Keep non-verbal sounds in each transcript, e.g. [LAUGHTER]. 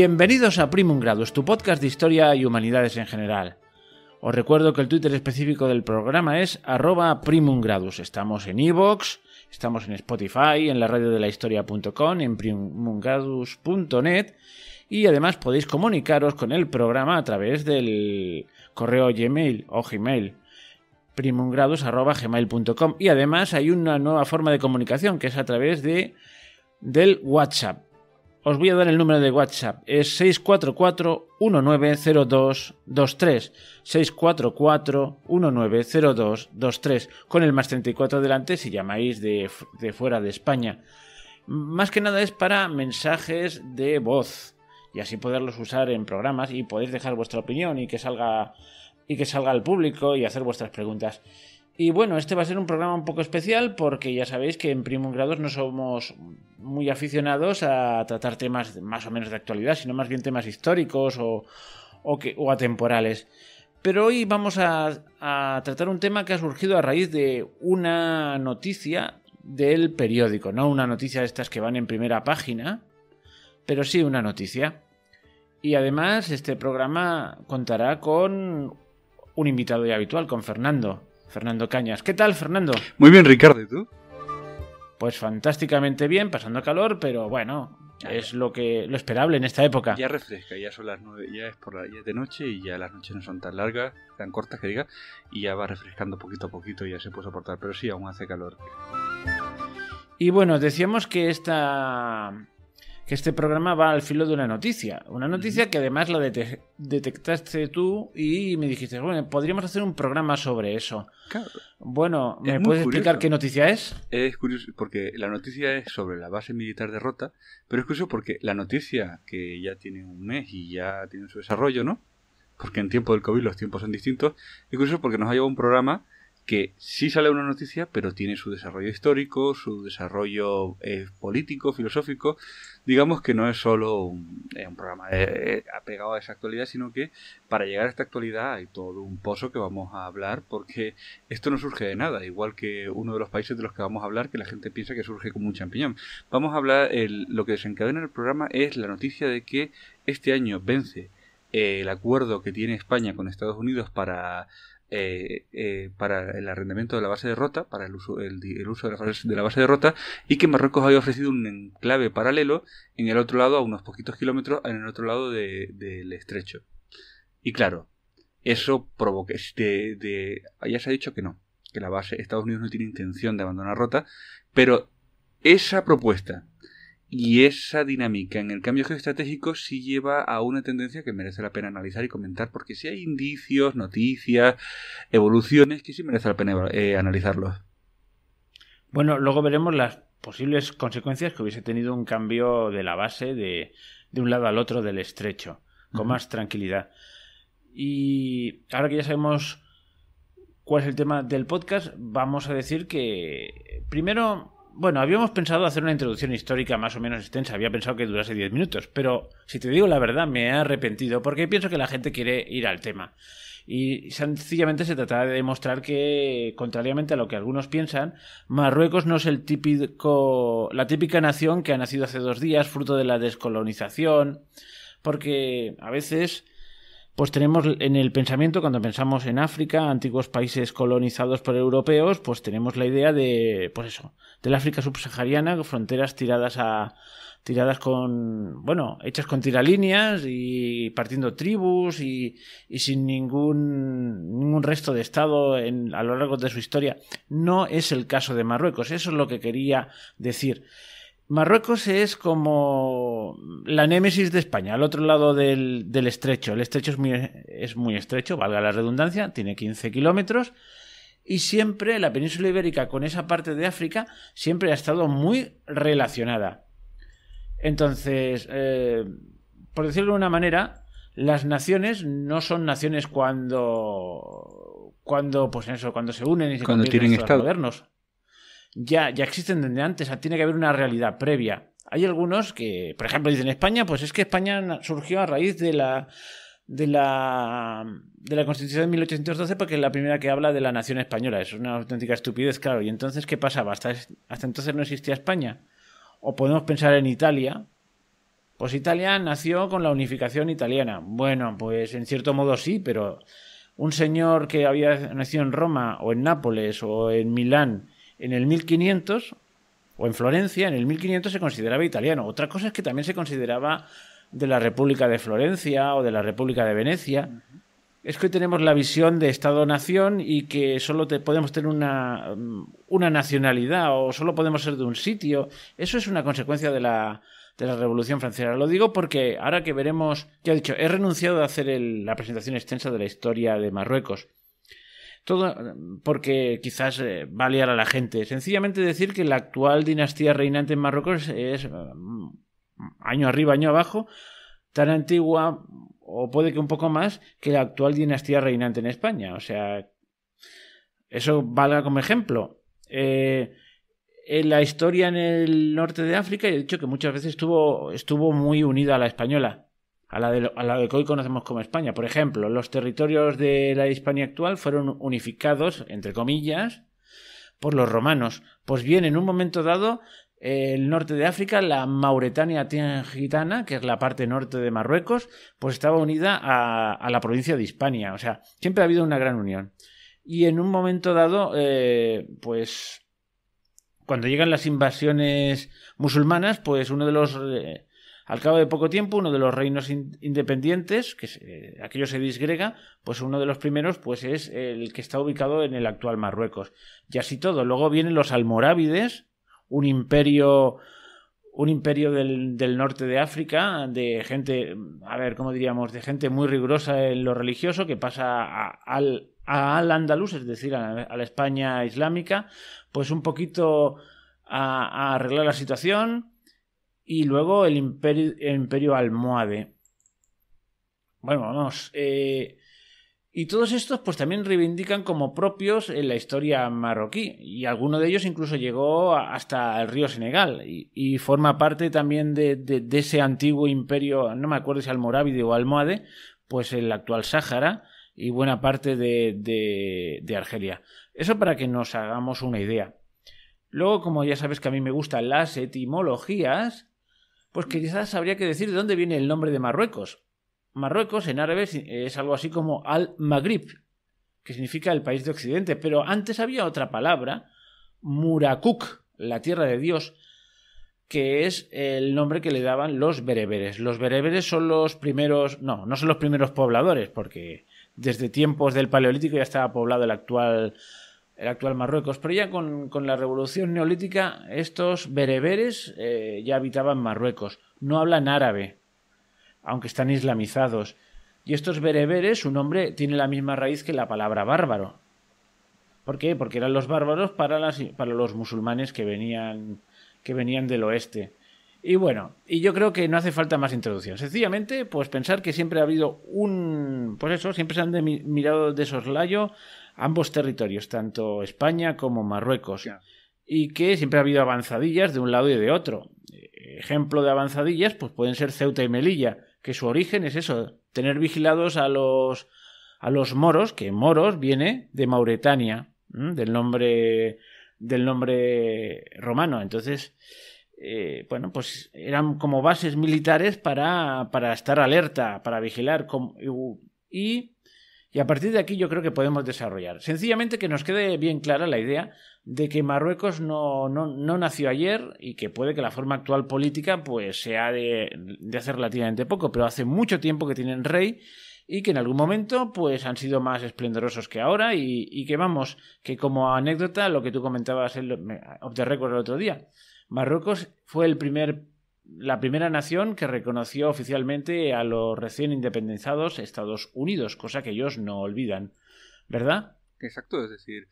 Bienvenidos a Primum Gradus, tu podcast de historia y humanidades en general. Os recuerdo que el Twitter específico del programa es arroba Estamos en iVoox, estamos en Spotify, en la radio de la historia.com, en primumgradus.net y además podéis comunicaros con el programa a través del correo Gmail o Gmail primumgradus.gmail.com y además hay una nueva forma de comunicación que es a través de del WhatsApp os voy a dar el número de WhatsApp. Es 644-190223. 644-190223. Con el más 34 delante si llamáis de, fuera de España. Más que nada es para mensajes de voz. Y así poderlos usar en programas y podéis dejar vuestra opinión y que salga y que salga al público y hacer vuestras preguntas. Y bueno, este va a ser un programa un poco especial porque ya sabéis que en Primum Grados no somos muy aficionados a tratar temas más o menos de actualidad, sino más bien temas históricos o, o, atemporales. Pero hoy vamos a, a, tratar un tema que ha surgido a raíz de una noticia del periódico, no una noticia de estas que van en primera página, pero sí una noticia. Y además este programa contará con un invitado ya habitual, con Fernando. Fernando Cañas. ¿Qué tal, Fernando? Muy bien, Ricardo, ¿y tú? Pues fantásticamente bien, pasando calor, pero bueno, es lo que lo esperable en esta época. Ya refresca, ya son las nueve, ya es por la, de noche y ya las noches no son tan largas, tan cortas que diga, y ya va refrescando poquito a poquito, y ya se puede soportar, pero sí aún hace calor. Y bueno, decíamos que esta que este programa va al filo de una noticia. Una noticia que además la detectaste tú y me dijiste, bueno, podríamos hacer un programa sobre eso. Bueno, ¿me puedes explicar qué noticia es? Es curioso, porque la noticia es sobre la base militar derrota... pero es curioso porque la noticia, que ya tiene un mes y ya tiene su desarrollo, ¿no? Porque en tiempo del COVID los tiempos son distintos, es curioso porque nos ha llevado un programa que sí sale una noticia, pero tiene su desarrollo histórico, su desarrollo eh, político, filosófico. Digamos que no es solo un, eh, programa eh, apegado a esa actualidad, sino que para llegar a esta actualidad hay todo un pozo que vamos a hablar, porque esto no surge de nada, igual que uno de los países de los que vamos a hablar, que la gente piensa que surge como un champiñón. Vamos a hablar, el, lo que desencadena el programa es la noticia de que este año vence el acuerdo que tiene España con Estados Unidos para eh, eh, para el arrendamiento de la base de Rota, para el uso, el, uso de, la, base de Rota, y que Marruecos había ofrecido un enclave paralelo en el otro lado, a unos poquitos kilómetros, en el otro lado del estrecho. Y claro, eso provoca. ya se ha dicho que no, que la base. Estados Unidos no tiene intención de abandonar Rota, pero esa propuesta y esa dinámica en el cambio geoestratégico sí lleva a una tendencia que merece la pena analizar y comentar, porque si hay indicios, noticias, evoluciones que sí merece la pena eh, analizarlos. Bueno, luego veremos las posibles consecuencias que hubiese tenido un cambio de la base de, de un lado al otro del estrecho, con más tranquilidad. Y ahora que ya sabemos cuál es el tema del podcast, vamos a decir que primero bueno, habíamos pensado hacer una introducción histórica más o menos extensa, había pensado que durase 10 minutos, pero si te digo la verdad me he arrepentido porque pienso que la gente quiere ir al tema. Y sencillamente se trata de demostrar que, contrariamente a lo que algunos piensan, Marruecos no es el típico, la típica nación que ha nacido hace dos días, fruto de la descolonización, porque a veces pues tenemos en el pensamiento, cuando pensamos en África, antiguos países colonizados por europeos, pues tenemos la idea de, pues eso, del África subsahariana, fronteras tiradas a, tiradas con, bueno, hechas con tiralíneas y partiendo tribus y, sin ningún, ningún resto de Estado a lo largo de su historia. No es el caso de Marruecos, eso es lo que quería decir. Marruecos es como la némesis de España, al otro lado del, estrecho. El estrecho es muy, es muy, estrecho, valga la redundancia, tiene 15 kilómetros. Y siempre la península ibérica con esa parte de África siempre ha estado muy relacionada. Entonces, eh, por decirlo de una manera, las naciones no son naciones cuando, cuando, pues eso, cuando se unen y se cuando en estados modernos ya, ya existen desde antes, tiene que haber una realidad previa. Hay algunos que, por ejemplo, dicen España, pues es que España surgió a raíz de la de la, de la Constitución de 1812 porque es la primera que habla de la nación española. Es una auténtica estupidez, claro. ¿Y entonces qué pasaba? Hasta, hasta entonces no existía España. O podemos pensar en Italia. Pues Italia nació con la unificación italiana. Bueno, pues en cierto modo sí, pero un señor que había nacido en Roma o en Nápoles o en Milán en el 1500, o en Florencia, en el 1500 se consideraba italiano. Otra cosa es que también se consideraba de la República de Florencia o de la República de Venecia. Es que hoy tenemos la visión de Estado-nación y que solo te, podemos tener una, mm, nacionalidad o solo podemos ser de un sitio. Eso es una consecuencia de la, Revolución Francesa. Lo digo porque ahora que veremos, ya he dicho, he renunciado a hacer la presentación extensa de la historia de Marruecos. Todo porque quizás eh, va a la gente. Sencillamente decir que la actual dinastía reinante en Marruecos es mm, año arriba, año abajo, tan antigua o puede que un poco más que la actual dinastía reinante en España. O sea, eso valga como ejemplo. Eh, en la historia en el norte de África, he dicho que muchas veces estuvo, estuvo muy unida a la española a la, de, que hoy conocemos como España. Por ejemplo, los territorios de la Hispania actual fueron unificados, entre comillas, por los romanos. Pues bien, en un momento dado, el norte de África, la Mauretania gitana, que es la parte norte de Marruecos, pues estaba unida a, la provincia de Hispania. O sea, siempre ha habido una gran unión. Y en un momento dado, eh, pues cuando llegan las invasiones musulmanas, pues uno de los eh, al cabo de poco tiempo, uno de los reinos independientes, que eh, aquello se disgrega, pues uno de los primeros pues es el que está ubicado en el actual Marruecos. Y así todo. Luego vienen los almorávides, un imperio un imperio del, norte de África, de gente, a ver, ¿cómo diríamos? De gente muy rigurosa en lo religioso, que pasa al, andaluz, es decir, a, la España islámica, pues un poquito a arreglar la situación, y luego el imperio, almohade. Bueno, vamos. Eh, y todos estos pues también reivindican como propios en eh, la historia marroquí y alguno de ellos incluso llegó hasta el río Senegal y, forma parte también de, ese antiguo imperio, no me acuerdo si almorávide o almohade, pues el actual Sáhara y buena parte de, de, Argelia. Eso para que nos hagamos una idea. Luego, como ya sabes que a mí me gustan las etimologías, pues quizás habría que decir de dónde viene el nombre de Marruecos. Marruecos en árabe es algo así como al-Maghrib, que significa el país de Occidente, pero antes había otra palabra, Murakuk, la tierra de Dios, que es el nombre que le daban los bereberes. Los bereberes son los primeros, no, no son los primeros pobladores, porque desde tiempos del Paleolítico ya estaba poblado el actual el actual Marruecos. Pero ya con, la revolución neolítica, estos bereberes eh, ya habitaban Marruecos. No hablan árabe, aunque están islamizados. Y estos bereberes, su nombre tiene la misma raíz que la palabra bárbaro. ¿Por qué? Porque eran los bárbaros para, para los musulmanes que venían, que venían del oeste. Y bueno, y yo creo que no hace falta más introducción. Sencillamente, pues pensar que siempre ha habido un. Pues eso, siempre se han mirado de soslayo ambos territorios, tanto España como Marruecos, y que siempre ha habido avanzadillas de un lado y de otro. Eh, ejemplo de avanzadillas, pues pueden ser Ceuta y Melilla, que su origen es eso, tener vigilados a los a los moros, que moros viene de Mauretania, del nombre del nombre romano. Entonces, eh, bueno, pues eran como bases militares para, para estar alerta, para vigilar. Como, y y a partir de aquí yo creo que podemos desarrollar. Sencillamente que nos quede bien clara la idea de que Marruecos no, nació ayer y que puede que la forma actual política pues sea de, de hace relativamente poco, pero hace mucho tiempo que tienen rey y que en algún momento pues han sido más esplendorosos que ahora y, y que vamos, que como anécdota lo que tú comentabas en el, el otro día, Marruecos fue el primer la primera nación que reconoció oficialmente a los recién independizados Estados Unidos, cosa que ellos no olvidan, ¿verdad? Exacto, es decir,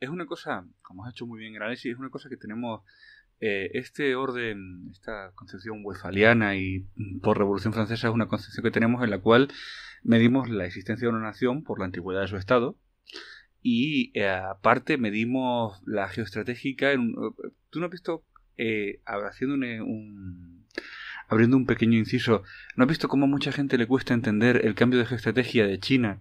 es una cosa, como has hecho muy bien el análisis, es una cosa que tenemos eh, este orden, esta concepción wefaliana y mm, por Revolución Francesa es una concepción que tenemos en la cual medimos la existencia de una nación por la antigüedad de su Estado y eh, aparte medimos la geoestratégica. En, eh, ¿Tú no has visto eh, haciendo un Abriendo un pequeño inciso, ¿no has visto cómo a mucha gente le cuesta entender el cambio de estrategia de China,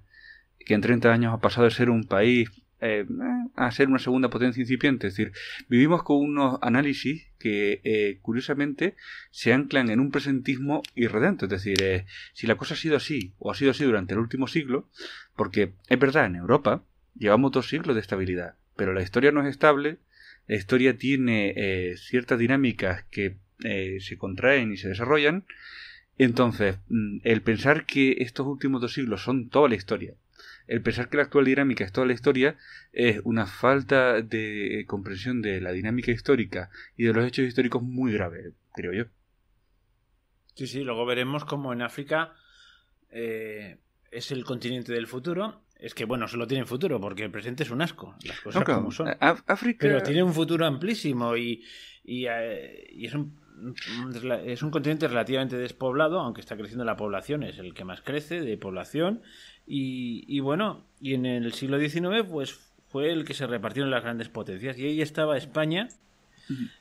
que en 30 años ha pasado de ser un país eh, a ser una segunda potencia incipiente? Es decir, vivimos con unos análisis que, eh, curiosamente, se anclan en un presentismo irredento. Es decir, eh, si la cosa ha sido así, o ha sido así durante el último siglo, porque es verdad, en Europa llevamos dos siglos de estabilidad, pero la historia no es estable, la historia tiene ciertas dinámicas que eh, se contraen y se desarrollan. Entonces, mm, el pensar que estos últimos dos siglos son toda la historia, el pensar que la actual dinámica es toda la historia, es una falta de eh, comprensión de la dinámica histórica y de los hechos históricos muy grave, creo yo. Sí, sí, luego veremos cómo en África eh, es el continente del futuro. Es que, bueno, solo tiene futuro, porque el presente es un asco, las cosas como son. África... Pero tiene un futuro amplísimo y, y es un es un continente relativamente despoblado, aunque está creciendo la población, es el que más crece de población. Y, bueno, y en el siglo XIX, pues fue el que se repartieron las grandes potencias. Y ahí estaba España,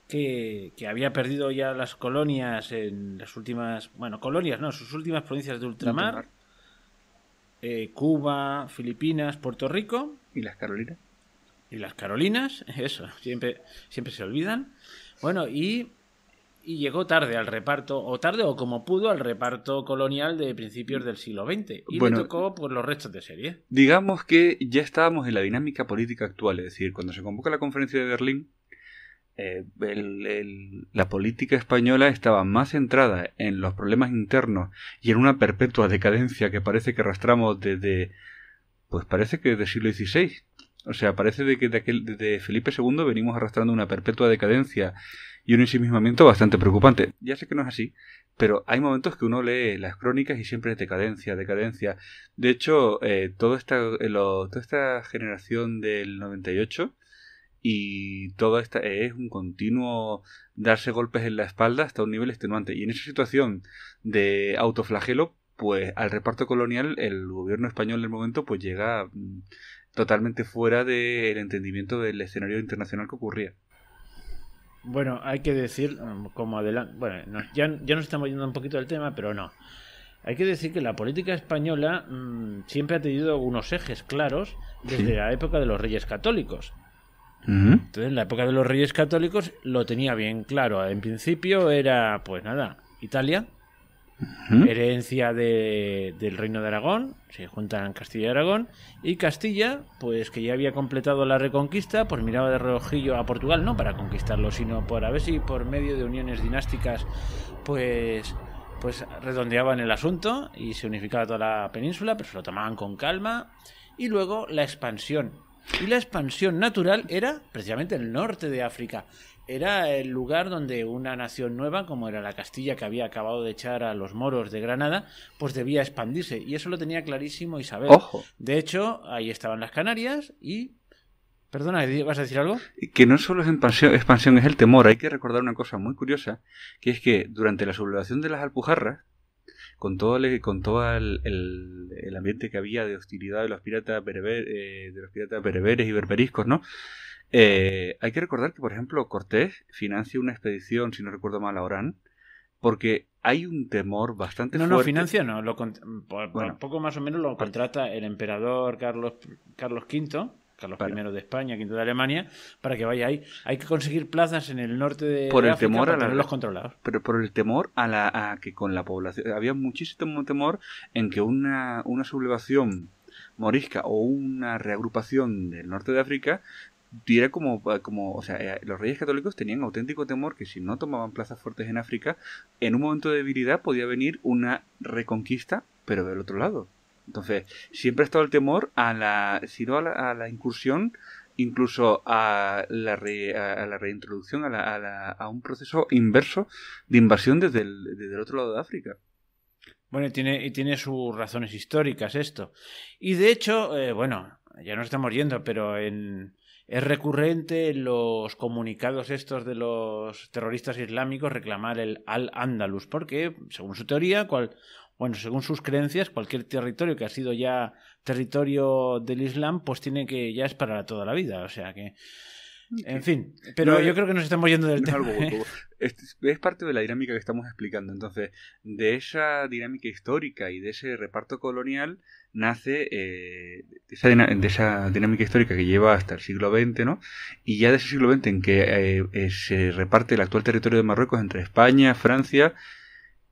que, había perdido ya las colonias en las últimas, bueno, colonias, no, sus últimas provincias de ultramar, eh, Cuba, Filipinas, Puerto Rico. ¿Y las Carolinas? Y las Carolinas, [LAUGHS] eso, siempre, siempre se olvidan. Bueno, y y llegó tarde al reparto, o tarde o como pudo al reparto colonial de principios del siglo XX. Y le tocó por los restos de serie. Digamos que ya estábamos en la dinámica política actual, es decir, cuando se convoca la conferencia de Berlín, eh, la política española estaba más centrada en los problemas internos y en una perpetua decadencia que parece que arrastramos desde, pues parece que desde el siglo XVI, o sea, parece de que de, aquel, de Felipe II venimos arrastrando una perpetua decadencia y un ensimismamiento bastante preocupante. Ya sé que no es así, pero hay momentos que uno lee las crónicas y siempre es decadencia, decadencia. De hecho, eh, toda, esta, eh, toda esta generación del 98 y toda esta eh, es un continuo darse golpes en la espalda hasta un nivel extenuante. Y en esa situación de autoflagelo, pues al reparto colonial el gobierno español del momento pues llega mm, totalmente fuera del entendimiento del escenario internacional que ocurría. Bueno, hay que decir, um, como adelante, bueno, ya, nos estamos yendo un poquito del tema, pero no. Hay que decir que la política española mm, siempre ha tenido unos ejes claros desde la época de los reyes católicos. Entonces, en la época de los reyes católicos lo tenía bien claro. En principio era, pues nada, Italia, herencia del Reino de Aragón, se juntan Castilla y Aragón, y Castilla, pues que ya había completado la reconquista, pues miraba de Rojillo a Portugal, no para conquistarlo, sino por a ver si por medio de uniones dinásticas, pues pues redondeaban el asunto y se unificaba toda la península, pero se lo tomaban con calma. Y luego la expansión. Y la expansión natural era precisamente el norte de África era el lugar donde una nación nueva, como era la Castilla que había acabado de echar a los moros de Granada, pues debía expandirse. Y eso lo tenía clarísimo Isabel. Ojo. De hecho, ahí estaban las Canarias y... Perdona, ¿vas a decir algo? Que no solo es expansión, es el temor. Hay que recordar una cosa muy curiosa, que es que durante la sublevación de las Alpujarras, con todo el, con todo el, ambiente que había de hostilidad de los piratas, eh, de los piratas y berberiscos, ¿no? Eh, hay que recordar que, por ejemplo, Cortés financia una expedición, si no recuerdo mal, a Orán, porque hay un temor bastante no, fuerte. No, financia no. Lo poco más o menos lo contrata el emperador Carlos, Carlos V. Carlos I de España, V de Alemania, para que vaya ahí. Hay que conseguir plazas en el norte de por el África temor para a los controlados. Pero por el temor a, la, que con la población... Había muchísimo temor en que una, una sublevación morisca o una reagrupación del norte de África como, como, o sea, eh, los reyes católicos tenían auténtico temor que si no tomaban plazas fuertes en África, en un momento de debilidad podía venir una reconquista, pero del otro lado. Entonces, siempre ha estado el temor a la, sino a la, incursión, incluso a la, a, la reintroducción, a, a, un proceso inverso de invasión desde el, otro lado de África. Bueno, y tiene, y tiene sus razones históricas esto. Y de hecho, eh, bueno, ya nos estamos yendo, pero en, es recurrente en los comunicados estos de los terroristas islámicos reclamar el al andalus porque, según su teoría, cual, bueno, según sus creencias, cualquier territorio que ha sido ya territorio del Islam, pues tiene que ya es para toda la vida. O sea que en fin, pero yo creo que nos estamos yendo del tema. [LAUGHS] Es, parte de la dinámica que estamos explicando. Entonces, de esa dinámica histórica y de ese reparto colonial nace eh, esa de esa dinámica histórica que lleva hasta el siglo XX, ¿no? Y ya de ese siglo XX en que eh, eh, se reparte el actual territorio de Marruecos entre España, Francia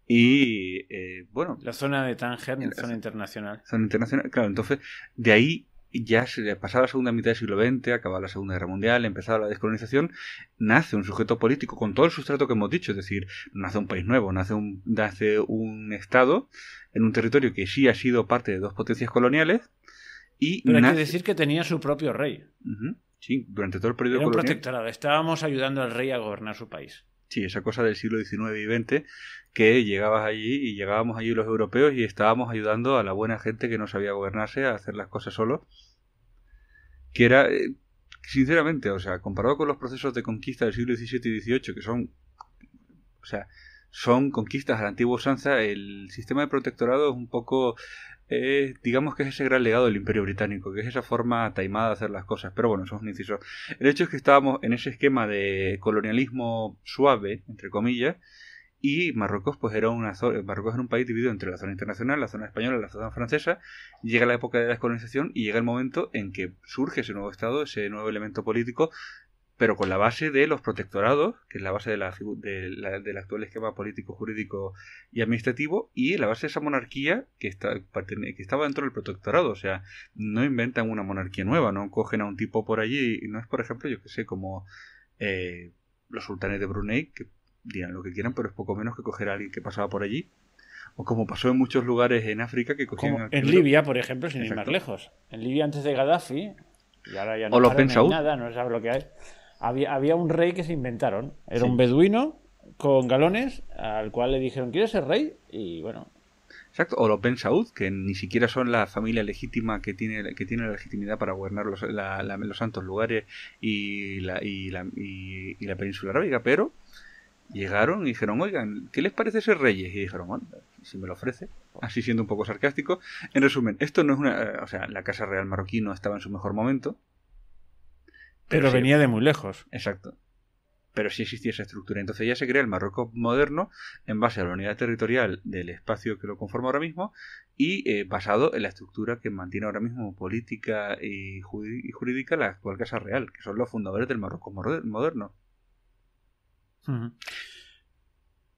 y, bueno... La zona de Tánger, zona internacional. Zona internacional, claro. Entonces, de ahí ya se pasaba la segunda mitad del siglo XX, acababa la Segunda Guerra Mundial, empezaba la descolonización, nace un sujeto político con todo el sustrato que hemos dicho, es decir, nace un país nuevo, nace un, nace un Estado en un territorio que sí ha sido parte de dos potencias coloniales. Y Pero hay que decir que tenía su propio rey. Sí, durante todo el periodo protectorado, estábamos ayudando al rey a gobernar su país. Sí, esa cosa del siglo XIX y XX que llegabas allí y llegábamos allí los europeos y estábamos ayudando a la buena gente que no sabía gobernarse a hacer las cosas solo que era, eh, sinceramente, o sea, comparado con los procesos de conquista del siglo XVII y XVIII, que son, o sea, son conquistas a la antigua usanza, el sistema de protectorado es un poco, eh, digamos que es ese gran legado del Imperio Británico, que es esa forma taimada de hacer las cosas, pero bueno, eso es un inciso. El hecho es que estábamos en ese esquema de colonialismo suave, entre comillas, y Marruecos pues era una zona, Marruecos era un país dividido entre la zona internacional, la zona española, y la zona francesa, llega la época de la descolonización y llega el momento en que surge ese nuevo estado, ese nuevo elemento político, pero con la base de los protectorados, que es la base de la, del actual esquema político, jurídico y administrativo, y la base de esa monarquía que, está, que estaba dentro del protectorado. O sea, no inventan una monarquía nueva, no cogen a un tipo por allí, no es, por ejemplo, yo que sé, como... Eh, los sultanes de Brunei, que dirán lo que quieran, pero es poco menos que coger a alguien que pasaba por allí. O como pasó en muchos lugares en África que cogían. en Libia, por ejemplo, sin ir más lejos. En Libia antes de Gaddafi, o los no Había, un rey que se inventaron. Era un beduino con galones al cual le dijeron, ¿quieres ser rey? Y bueno. Exacto, o los Ben Saud, que ni siquiera son la familia legítima que tiene, que tiene la legitimidad para gobernar los, los santos lugares y la, y, la, y la península arábiga, pero Llegaron y dijeron, oigan, ¿qué les parece ser reyes? Y dijeron, bueno, si me lo ofrece, así siendo un poco sarcástico. En resumen, esto no es una... Eh, o sea, la Casa Real marroquí no estaba en su mejor momento. Pero, venía de muy lejos. Exacto. Pero sí existía esa estructura. Entonces ya se crea el Marruecos moderno en base a la unidad territorial del espacio que lo conforma ahora mismo y eh, basado en la estructura que mantiene ahora mismo política y, y, jurídica la actual Casa Real, que son los fundadores del Marruecos moderno.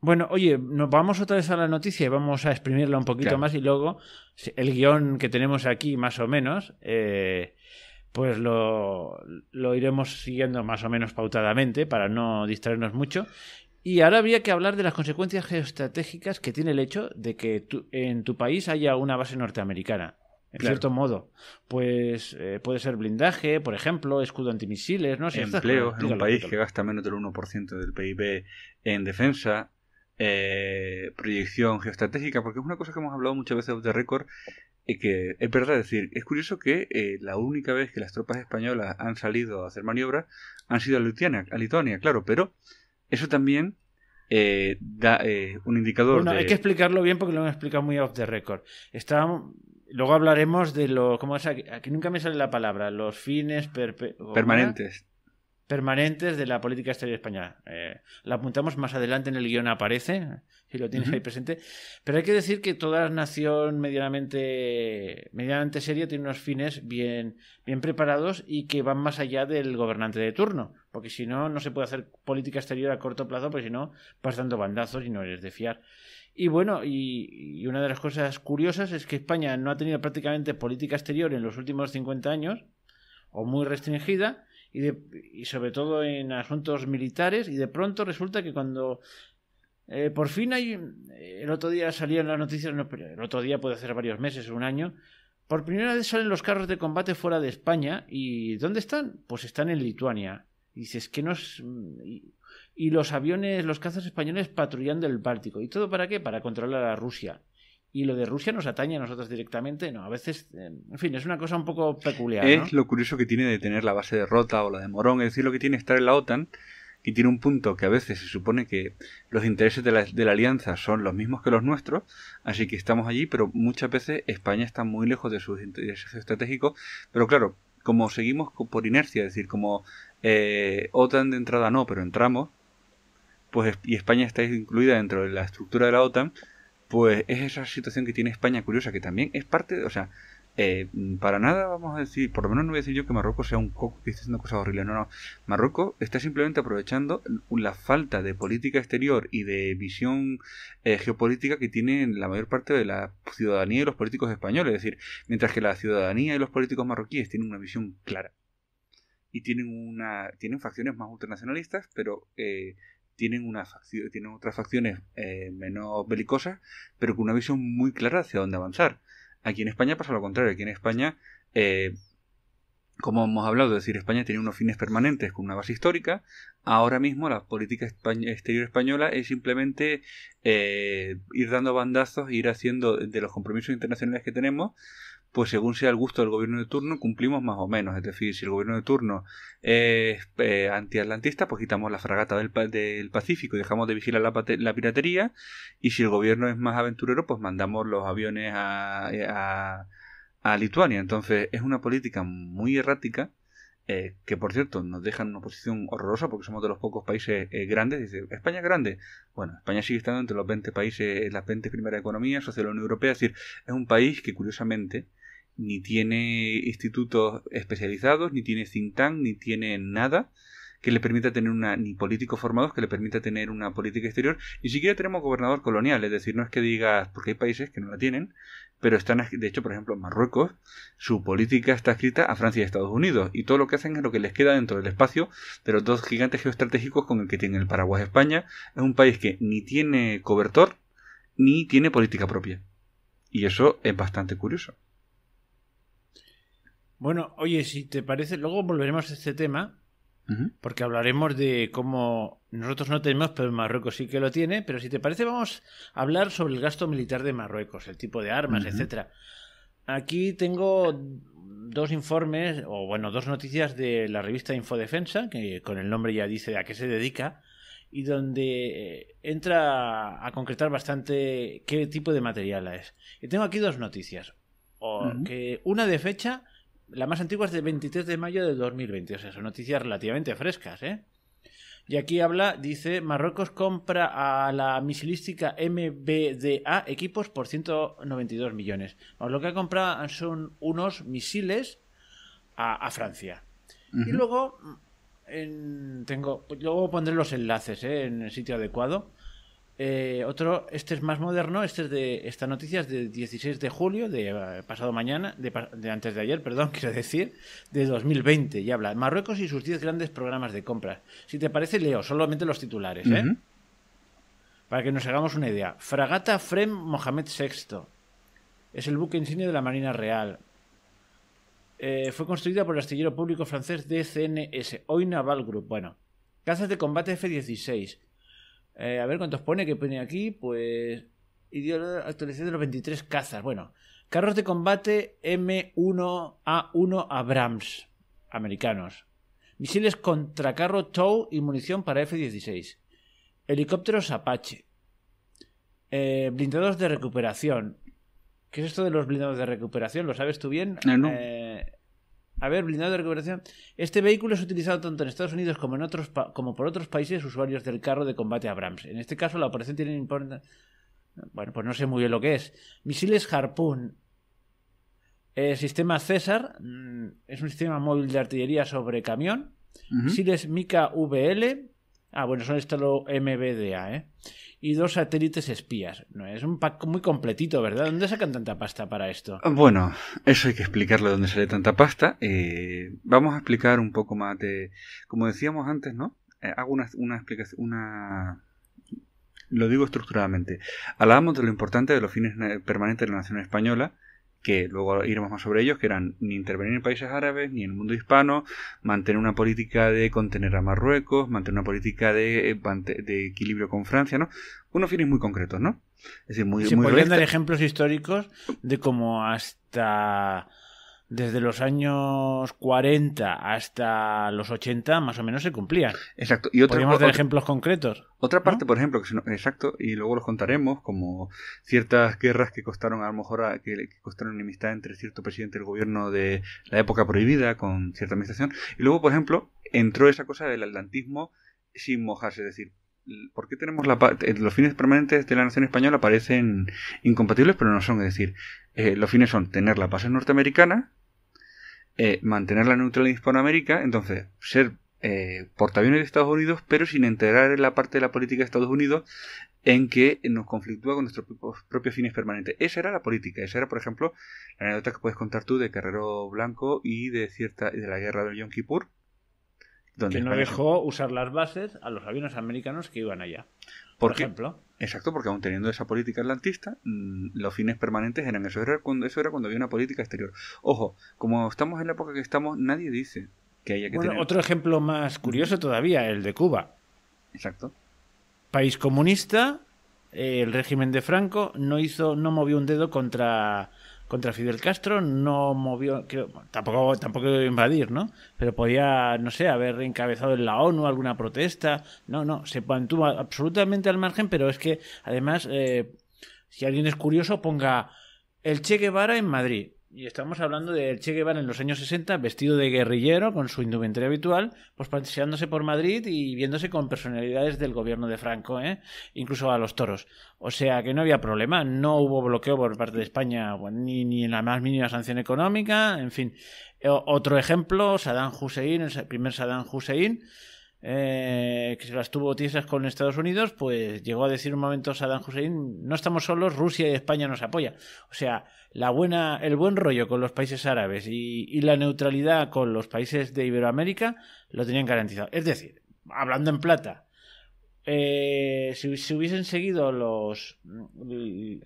Bueno, oye, nos vamos otra vez a la noticia y vamos a exprimirla un poquito más y luego el guión que tenemos aquí, más o menos, eh, pues lo, iremos siguiendo más o menos pautadamente para no distraernos mucho. Y ahora habría que hablar de las consecuencias geoestratégicas que tiene el hecho de que en tu país haya una base norteamericana en cierto modo. Pues eh, puede ser blindaje, por ejemplo, escudo antimisiles, no Empleo en un país que gasta menos del 1% del PIB en defensa, eh, proyección geoestratégica, porque es una cosa que hemos hablado muchas veces de récord y que es verdad, decir, es curioso que eh, la única vez que las tropas españolas han salido a hacer maniobras han sido a Lituania, a claro, pero eso también da un indicador. Bueno, hay que explicarlo bien porque lo hemos explicado muy off the record. Luego hablaremos de lo. ¿Cómo es aquí? nunca me sale la palabra. Los fines permanentes. Permanentes de la política exterior española. Eh, la apuntamos más adelante en el guión, aparece, si lo tienes ahí presente. Pero hay que decir que toda nación medianamente, medianamente seria tiene unos fines bien, bien preparados y que van más allá del gobernante de turno. Porque si no, no se puede hacer política exterior a corto plazo, porque si no, vas dando bandazos y no eres de fiar. Y bueno, y, una de las cosas curiosas es que España no ha tenido prácticamente política exterior en los últimos 50 años, o muy restringida, y, sobre todo en asuntos militares, y de pronto resulta que cuando eh, por fin hay. Eh, el otro día salían las noticias, no, pero el otro día puede hacer varios meses, o un año. Por primera vez salen los carros de combate fuera de España. ¿Y dónde están? Pues están en Lituania. Y dices que no es. Mm, y los aviones, los cazas españoles patrullando el Báltico. ¿Y todo para qué? Para controlar a Rusia. Y lo de Rusia nos atañe a nosotros directamente, no, a veces, eh, en fin, es una cosa un poco peculiar. Es lo curioso que tiene de tener la base de Rota o la de Morón, es decir, lo que tiene estar en la OTAN, y tiene un punto que a veces se supone que los intereses de la, de la, alianza son los mismos que los nuestros, así que estamos allí, pero muchas veces España está muy lejos de sus intereses estratégicos, pero claro, como seguimos por inercia, es decir, como eh, OTAN de entrada no, pero entramos, pues, y España está incluida dentro de la estructura de la OTAN, pues es esa situación que tiene España curiosa, que también es parte, o sea, eh, para nada vamos a decir, por lo menos no voy a decir yo que Marruecos sea un coco que esté haciendo cosas horribles, no, no. Marruecos está simplemente aprovechando la falta de política exterior y de visión eh, geopolítica que tiene la mayor parte de la ciudadanía y los políticos españoles, es decir, mientras que la ciudadanía y los políticos marroquíes tienen una visión clara y tienen una tienen facciones más ultranacionalistas, pero eh, tienen, una tienen otras facciones eh, menos belicosas, pero con una visión muy clara hacia dónde avanzar. Aquí en España pasa lo contrario. Aquí en España, eh, como hemos hablado, es decir, España tiene unos fines permanentes con una base histórica. Ahora mismo la política exterior española es simplemente eh, ir dando bandazos, ir haciendo de los compromisos internacionales que tenemos pues según sea el gusto del gobierno de turno, cumplimos más o menos. Es decir, si el gobierno de turno es eh, antiatlantista, pues quitamos la fragata del, Pacífico y dejamos de vigilar la, piratería. Y si el gobierno es más aventurero, pues mandamos los aviones a, a, a Lituania. Entonces, es una política muy errática. Eh, que por cierto nos deja en una posición horrorosa porque somos de los pocos países eh, grandes. Dice, España es grande. Bueno, España sigue estando entre los 20 países, las 20 primeras economías, de la Unión Europea. Es decir, es un país que curiosamente ni tiene institutos especializados, ni tiene think ni tiene nada que le permita tener una, ni políticos formados que le permita tener una política exterior, ni siquiera tenemos gobernador colonial, es decir, no es que digas, porque hay países que no la tienen, pero están, de hecho, por ejemplo, en Marruecos, su política está escrita a Francia y Estados Unidos, y todo lo que hacen es lo que les queda dentro del espacio de los dos gigantes geoestratégicos con el que tiene el Paraguay España, es un país que ni tiene cobertor, ni tiene política propia. Y eso es bastante curioso. Bueno, oye, si te parece, luego volveremos a este tema, porque hablaremos de cómo nosotros no tenemos, pero Marruecos sí que lo tiene, pero si te parece vamos a hablar sobre el gasto militar de Marruecos, el tipo de armas, etcétera. Aquí tengo dos informes, o bueno, dos noticias de la revista Infodefensa, que con el nombre ya dice a qué se dedica, y donde eh, entra a concretar bastante qué tipo de material es. Y tengo aquí dos noticias. O que una de fecha la más antigua es de 23 de mayo de 2020, o sea, son noticias relativamente frescas, ¿eh? Y aquí habla, dice, Marruecos compra a la misilística MBDA equipos por 192 millones. lo que ha comprado son unos misiles a, Francia. Y luego, tengo, luego pondré los enlaces ¿eh? en el sitio adecuado. Eh, otro, este es más moderno, este es de esta noticia es del 16 de julio, de eh, pasado mañana, de, antes de ayer, perdón, [LAUGHS] quiero decir, de 2020, y habla Marruecos y sus 10 grandes programas de compras. Si te parece, leo solamente los titulares, ¿eh? Para que nos hagamos una idea. Fragata Frem Mohamed VI. Es el buque insignia de la Marina Real. Eh, fue construida por el astillero público francés DCNS, hoy Naval Group. Bueno, cazas de combate F-16, eh, a ver cuántos pone, que pone aquí, pues... Y dio actualización de los 23 cazas. Bueno, carros de combate M1A1 Abrams, americanos. Misiles contra carro Tow y munición para F-16. Helicópteros Apache. Eh, blindados de recuperación. ¿Qué es esto de los blindados de recuperación? ¿Lo sabes tú bien? Eh, no, no. A ver, blindado de recuperación. Este vehículo es utilizado tanto en Estados Unidos como, en otros como por otros países usuarios del carro de combate Abrams. En este caso, la operación tiene importante. Bueno, pues no sé muy bien lo que es. Misiles Harpoon. Eh, sistema César. Mm, es un sistema móvil de artillería sobre camión. Misiles Mica VL. Ah, bueno, son estos lo MBDA, ¿eh? y dos satélites espías. No, es un pack muy completito, ¿verdad? ¿Dónde sacan tanta pasta para esto? Bueno, eso hay que explicarlo dónde sale tanta pasta. Eh, vamos a explicar un poco más de... Como decíamos antes, ¿no? Eh, hago una, una explicación... Una... Lo digo estructuradamente. Hablábamos de lo importante de los fines permanentes de la nación española que luego iremos más sobre ellos, que eran ni intervenir en países árabes, ni en el mundo hispano, mantener una política de contener a Marruecos, mantener una política de, eh, equilibrio con Francia, ¿no? Unos fines muy concretos, ¿no? Es decir, podrían dar ejemplos históricos de cómo hasta desde los años 40 hasta los 80 más o menos se cumplían. Exacto. Y otra, Podríamos dar ejemplos concretos. Otra parte, por ejemplo, que exacto, y luego los contaremos, como ciertas guerras que costaron a lo mejor a, que, que, costaron enemistad entre cierto presidente del gobierno de la época prohibida con cierta administración. Y luego, por ejemplo, entró esa cosa del atlantismo sin mojarse, es decir, ¿Por qué tenemos la eh, los fines permanentes de la nación española parecen incompatibles, pero no son? Es decir, eh, los fines son tener la paz norteamericana, eh, mantener la neutralidad hispanoamérica, entonces ser eh, portaviones de Estados Unidos, pero sin enterar en la parte de la política de Estados Unidos en que nos conflictúa con nuestros propios fines permanentes. Esa era la política, esa era, por ejemplo, la anécdota que puedes contar tú de Carrero Blanco y de cierta de la guerra del Yom Kippur, que no dejó usar las bases a los aviones americanos que iban allá. Por ejemplo. Exacto, porque aún teniendo esa política atlantista, mm, los fines permanentes eran eso. Era cuando, eso era cuando había una política exterior. Ojo, como estamos en la época que estamos, nadie dice que haya que bueno, Otro ejemplo más curioso todavía, el de Cuba. Exacto. País comunista, eh, el régimen de Franco no hizo, no movió un dedo contra contra Fidel Castro no movió, tampoco, tampoco invadir, ¿no? Pero podía, no sé, haber encabezado en la ONU alguna protesta. No, no, se mantuvo absolutamente al margen, pero es que además, eh, si alguien es curioso, ponga el Che Guevara en Madrid y estamos hablando de Che Guevara en los años 60, vestido de guerrillero, con su indumentaria habitual, pues paseándose por Madrid y viéndose con personalidades del gobierno de Franco, ¿eh? incluso a los toros. O sea que no había problema, no hubo bloqueo por parte de España, ni, ni en la más mínima sanción económica, en fin. Eh, otro ejemplo, Saddam Hussein, el primer Saddam Hussein, eh, que que las tuvo tiesas con Estados Unidos, pues llegó a decir un momento Saddam Hussein, no estamos solos, Rusia y España nos apoya. O sea, la buena, el buen rollo con los países árabes y, la neutralidad con los países de Iberoamérica lo tenían garantizado. Es decir, hablando en plata, eh, si, hubiesen seguido los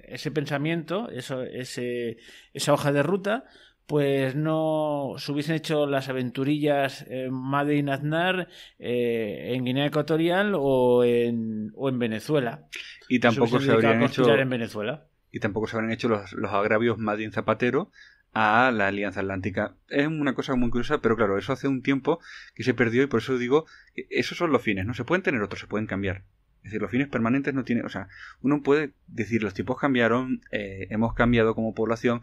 ese pensamiento, eso, esa hoja de ruta, pues no se hubiesen hecho las aventurillas Madin Aznar, eh, en Guinea Ecuatorial o en, o en Venezuela. Y tampoco se, habrían hecho. Y tampoco se hecho los, agravios Madin Zapatero a la Alianza Atlántica. Es una cosa muy curiosa, pero claro, eso hace un tiempo que se perdió y por eso digo, esos son los fines, no se pueden tener otros, se pueden cambiar. Es decir, los fines permanentes no tienen, o sea, uno puede decir, los tipos cambiaron, eh, hemos cambiado como población,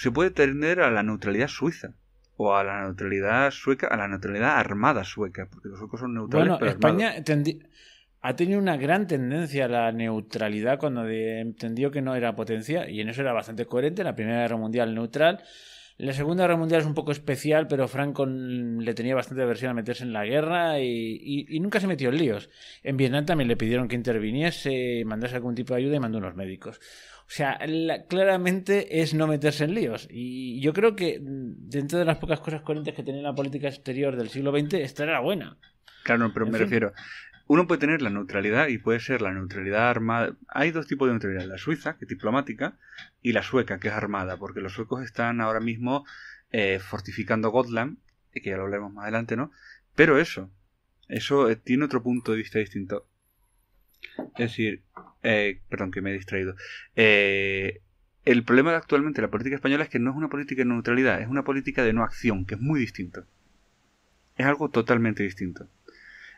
se puede tender a la neutralidad suiza o a la neutralidad sueca, a la neutralidad armada sueca, porque los suecos son neutrales. Bueno, España ha tenido una gran tendencia a la neutralidad cuando entendió que no era potencia, y en eso era bastante coherente. La Primera Guerra Mundial neutral. La Segunda Guerra Mundial es un poco especial, pero Franco le tenía bastante aversión a meterse en la guerra y, y, nunca se metió en líos. En Vietnam también le pidieron que interviniese, mandase algún tipo de ayuda y mandó unos médicos. O sea, claramente es no meterse en líos. Y yo creo que mm, dentro de las pocas cosas coherentes que tenía la política exterior del siglo XX, esta era buena. Claro, pero me refiero. Uno puede tener la neutralidad y puede ser la neutralidad armada. Hay dos tipos de neutralidad: la suiza, que es diplomática, y la sueca, que es armada, porque los suecos están ahora mismo eh, fortificando Gotland, que ya lo hablaremos más adelante, ¿no? Pero eso, eso eh, tiene otro punto de vista distinto. Es decir, eh, perdón que me he distraído. Eh, el problema actualmente de la política española es que no es una política de neutralidad, es una política de no acción, que es muy distinto. Es algo totalmente distinto.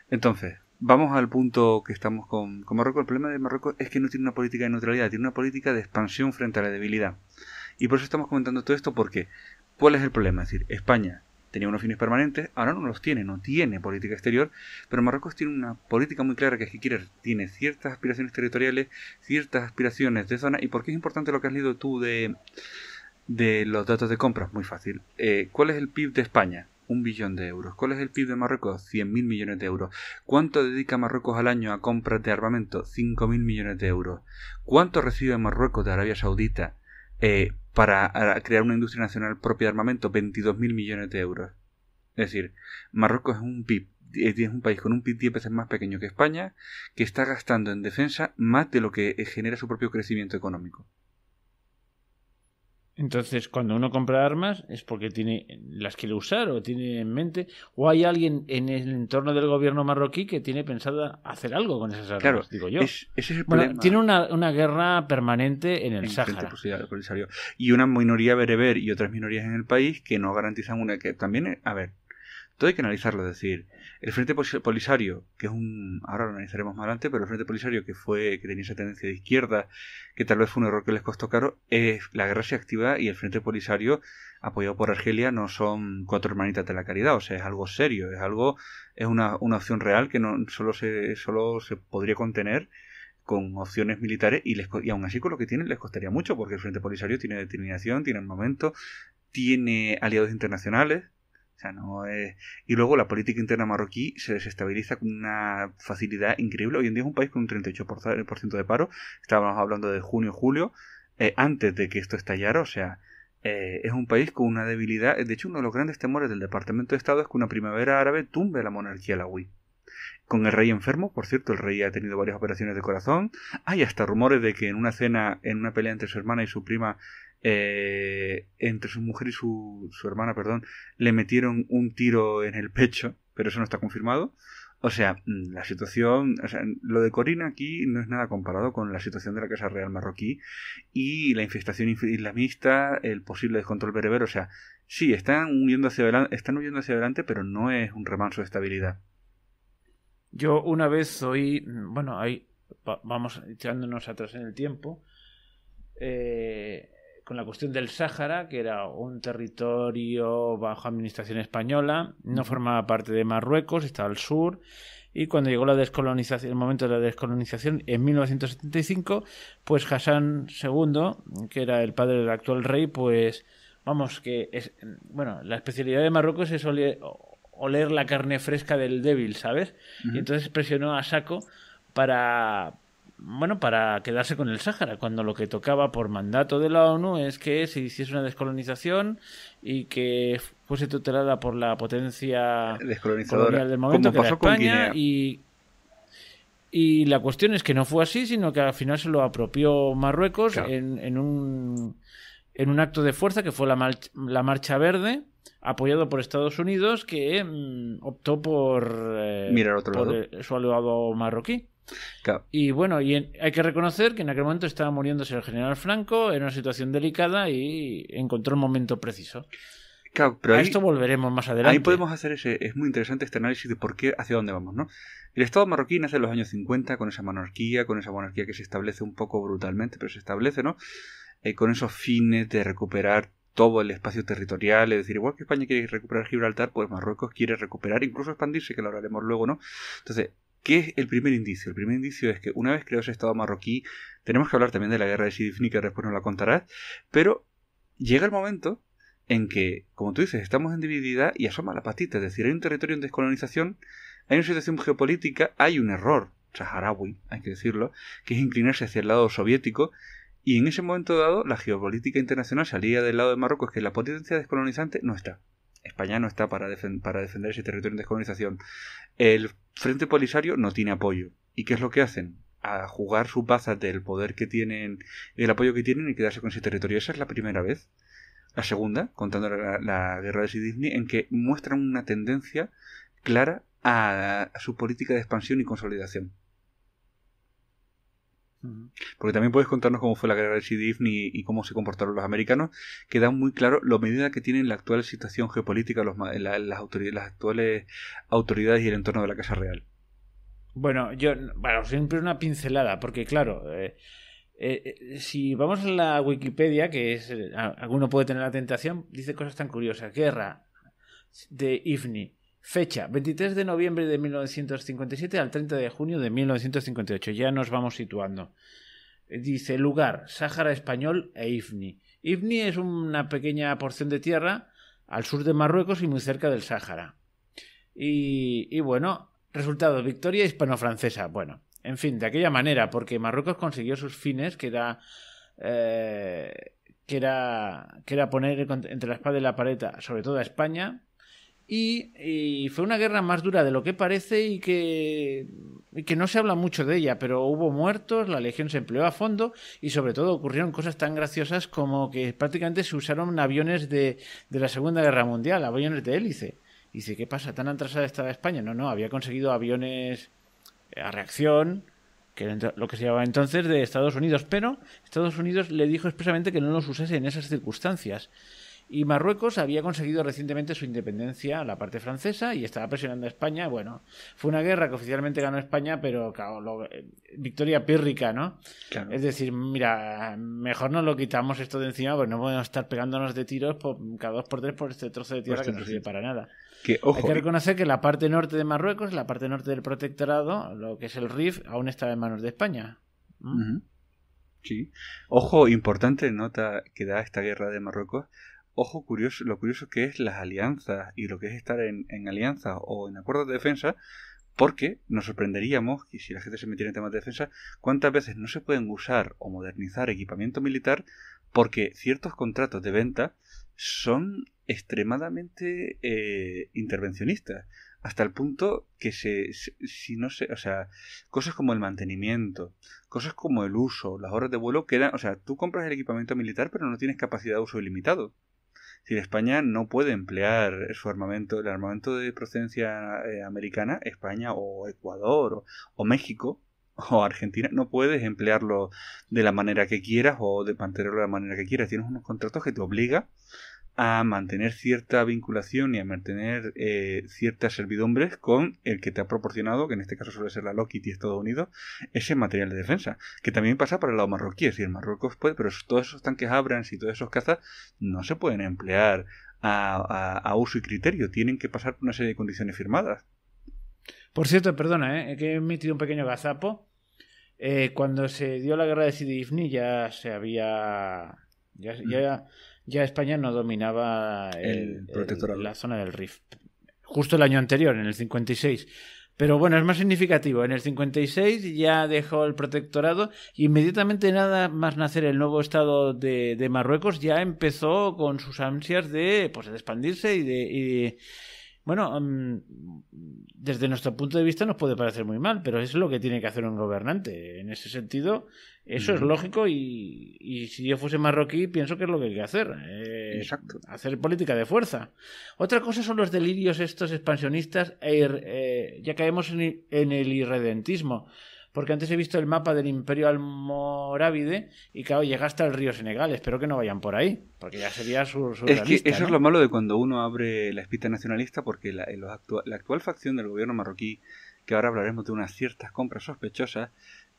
Entonces, vamos al punto que estamos con, con Marruecos. El problema de Marruecos es que no tiene una política de neutralidad, tiene una política de expansión frente a la debilidad. Y por eso estamos comentando todo esto porque, ¿cuál es el problema? Es decir, España tenía unos fines permanentes, ahora no los tiene, no tiene política exterior, pero Marruecos tiene una política muy clara que es que quiere, tiene ciertas aspiraciones territoriales, ciertas aspiraciones de zona, y por qué es importante lo que has leído tú de, de los datos de compras, muy fácil. Eh, ¿Cuál es el PIB de España? un billón de euros. ¿Cuál es el PIB de Marruecos? 100.000 millones de euros. ¿Cuánto dedica Marruecos al año a compras de armamento? 5.000 millones de euros. ¿Cuánto recibe Marruecos de Arabia Saudita? Eh, para crear una industria nacional propia de armamento, 22.000 mil millones de euros. Es decir, Marruecos es un es un país con un PIB 10 veces más pequeño que España, que está gastando en defensa más de lo que genera su propio crecimiento económico. Entonces, cuando uno compra armas es porque tiene las quiere usar o tiene en mente, o hay alguien en el entorno del gobierno marroquí que tiene pensado hacer algo con esas armas, digo yo. tiene una, guerra permanente en el Sahara. Y una minoría bereber y otras minorías en el país que no garantizan una que también, a ver, todo hay que analizarlo, es decir, el Frente Polisario, que es un. Ahora lo analizaremos más adelante, pero el Frente Polisario, que fue que tenía esa tendencia de izquierda, que tal vez fue un error que les costó caro, es la guerra se activa y el Frente Polisario, apoyado por Argelia, no son cuatro hermanitas de la caridad. O sea, es algo serio, es algo. Es una, opción real que no solo se, solo se podría contener con opciones militares y, les, y aún así con lo que tienen les costaría mucho porque el Frente Polisario tiene determinación, tiene momento, tiene aliados internacionales no Y luego la política interna marroquí se desestabiliza con una facilidad increíble. Hoy en día es un país con un 38% de paro. Estábamos hablando de junio, julio, eh, antes de que esto estallara. O sea, eh, es un país con una debilidad. De hecho, uno de los grandes temores del Departamento de Estado es que una primavera árabe tumbe la monarquía UI. Con el rey enfermo, por cierto, el rey ha tenido varias operaciones de corazón. Hay hasta rumores de que en una cena, en una pelea entre su hermana y su prima, eh, entre su mujer y su, hermana, perdón, le metieron un tiro en el pecho, pero eso no está confirmado. O sea, mm, la situación, o sea, lo de Corina aquí no es nada comparado con la situación de la Casa Real marroquí y la infestación islamista, el posible descontrol bereber, o sea, sí, están huyendo hacia adelante, están huyendo hacia adelante, pero no es un remanso de estabilidad. Yo una vez soy... bueno, ahí vamos echándonos atrás en el tiempo, eh, la cuestión del Sáhara, que era un territorio bajo administración española, no mm. formaba parte de Marruecos, estaba al sur, y cuando llegó la descolonización, el momento de la descolonización en 1975, pues Hassan II, que era el padre del actual rey, pues vamos, que es, bueno, la especialidad de Marruecos es oler, la carne fresca del débil, ¿sabes? Y entonces presionó a saco para, bueno, para quedarse con el Sáhara, cuando lo que tocaba por mandato de la ONU es que se hiciese una descolonización y que fuese tutelada por la potencia colonial del momento, que era España, y, la cuestión es que no fue así, sino que al final se lo apropió Marruecos en, en, un, en, un, acto de fuerza que fue la, marcha, la Marcha Verde, apoyado por Estados Unidos, que mm, optó por, eh, eh, su aliado marroquí. Y bueno, y hay que reconocer que en aquel momento estaba muriéndose el general Franco, era una situación delicada y encontró el momento preciso. pero a esto volveremos más adelante. Ahí podemos hacer ese, es muy interesante este análisis de por qué, hacia dónde vamos, ¿no? El Estado marroquí nace en los años 50 con esa monarquía, con esa monarquía que se establece un poco brutalmente, pero se establece, ¿no? Eh, con esos fines de recuperar todo el espacio territorial, es decir, igual que España quiere recuperar Gibraltar, pues Marruecos quiere recuperar, incluso expandirse, que lo hablaremos luego, ¿no? Entonces, ¿Qué es el primer indicio? El primer indicio es que una vez que ese estado marroquí, tenemos que hablar también de la guerra de Sidifni, que después nos la contarás, pero llega el momento en que, como tú dices, estamos en dividida y asoma la patita, es decir, hay un territorio en descolonización, hay una situación geopolítica, hay un error saharaui, hay que decirlo, que es inclinarse hacia el lado soviético, y en ese momento dado, la geopolítica internacional salía del lado de Marruecos, que la potencia descolonizante no está. España no está para, para defender ese territorio en descolonización. El Frente Polisario no tiene apoyo. ¿Y qué es lo que hacen? A jugar sus bazas del poder que tienen, el apoyo que tienen y quedarse con ese territorio. Esa es la primera vez. La segunda, contando la, guerra de Sidney, en que muestran una tendencia clara a su política de expansión y consolidación. Porque también puedes contarnos cómo fue la guerra de Sidney y, cómo se comportaron los americanos, que da muy claro la medida que tienen la actual situación geopolítica, las, autoridades, las actuales autoridades y el entorno de la Casa Real. Bueno, yo, bueno, siempre una pincelada, porque claro, eh, eh, eh, si vamos a la Wikipedia, que es, alguno puede tener la tentación, dice cosas tan curiosas. Guerra de Ifni, Fecha, 23 de noviembre de 1957 al 30 de junio de 1958. Ya nos vamos situando. Eh, dice lugar, Sáhara Español e Ifni. Ifni es una pequeña porción de tierra al sur de Marruecos y muy cerca del Sáhara. Y, y bueno, resultado, victoria hispano-francesa. Bueno, en fin, de aquella manera, porque Marruecos consiguió sus fines, que era... Eh, que era, que era poner entre la espada y la pared sobre todo a España, y, fue una guerra más dura de lo que parece y que, que no se habla mucho de ella, pero hubo muertos, la legión se empleó a fondo y sobre todo ocurrieron cosas tan graciosas como que prácticamente se usaron aviones de, de la Segunda Guerra Mundial, aviones de hélice. Y dice, ¿qué pasa? ¿Tan atrasada estaba España? No, no, había conseguido aviones eh, a reacción, que lo que se llamaba entonces de Estados Unidos, pero Estados Unidos le dijo expresamente que no los usase en esas circunstancias. Y Marruecos había conseguido recientemente su independencia, la parte francesa, y estaba presionando a España. Bueno, fue una guerra que oficialmente ganó España, pero claro, lo, eh, victoria pírrica, ¿no? Es decir, mira, mejor no lo quitamos esto de encima, porque no podemos estar pegándonos de tiros cada dos por tres por este trozo de tierra que no pues sirve para nada. Hay que eh. reconocer que la parte norte de Marruecos, la parte norte del protectorado, lo que es el RIF, aún estaba en manos de España. ¿Mm? Sí. Ojo, importante nota que da esta guerra de Marruecos ojo curioso, lo curioso que es las alianzas y lo que es estar en, alianzas o en acuerdos de defensa, porque nos sorprenderíamos, y si la gente se metiera en temas de defensa, cuántas veces no se pueden usar o modernizar equipamiento militar porque ciertos contratos de venta son extremadamente eh, intervencionistas hasta el punto que se, si no se, o sea, cosas como el mantenimiento, cosas como el uso, las horas de vuelo quedan, o sea, tú compras el equipamiento militar pero no tienes capacidad de uso ilimitado. Si España no puede emplear su armamento, el armamento de procedencia eh, americana, España o Ecuador o, México, o Argentina, no puedes emplearlo de la manera que quieras o de mantenerlo de la manera que quieras. Tienes unos contratos que te obliga a mantener cierta vinculación y a mantener eh, ciertas servidumbres con el que te ha proporcionado, que en este caso suele ser la Lockheed y Estados Unidos, ese material de defensa, que también pasa para el lado marroquí, si el Marruecos puede, pero todos esos tanques Abrams y todos esos cazas no se pueden emplear a, uso y criterio, tienen que pasar por una serie de condiciones firmadas. Por cierto, perdona, eh, que he emitido un pequeño gazapo. Eh, cuando se dio la guerra de Sidifni ya se había... ya, mm ya España no dominaba el, protectorado. la zona del Rif. Justo el año anterior, en el 56. Pero bueno, es más significativo. En el 56 ya dejó el protectorado inmediatamente nada más nacer el nuevo Estado de, Marruecos ya empezó con sus ansias de, pues, de expandirse y y de bueno, mm, desde nuestro punto de vista nos puede parecer muy mal, pero es lo que tiene que hacer un gobernante. En ese sentido, eso es lógico y, si yo fuese marroquí, pienso que es lo que hay que hacer. Eh, hacer política de fuerza. Otra cosa son los delirios estos expansionistas, e eh, ya caemos en el irredentismo porque antes he visto el mapa del Imperio Almorávide y claro, llega hasta el río Senegal, espero que no vayan por ahí, porque ya sería su... su eso es lo malo de cuando uno abre la espita nacionalista, porque la, actual facción del gobierno marroquí, que ahora hablaremos de unas ciertas compras sospechosas,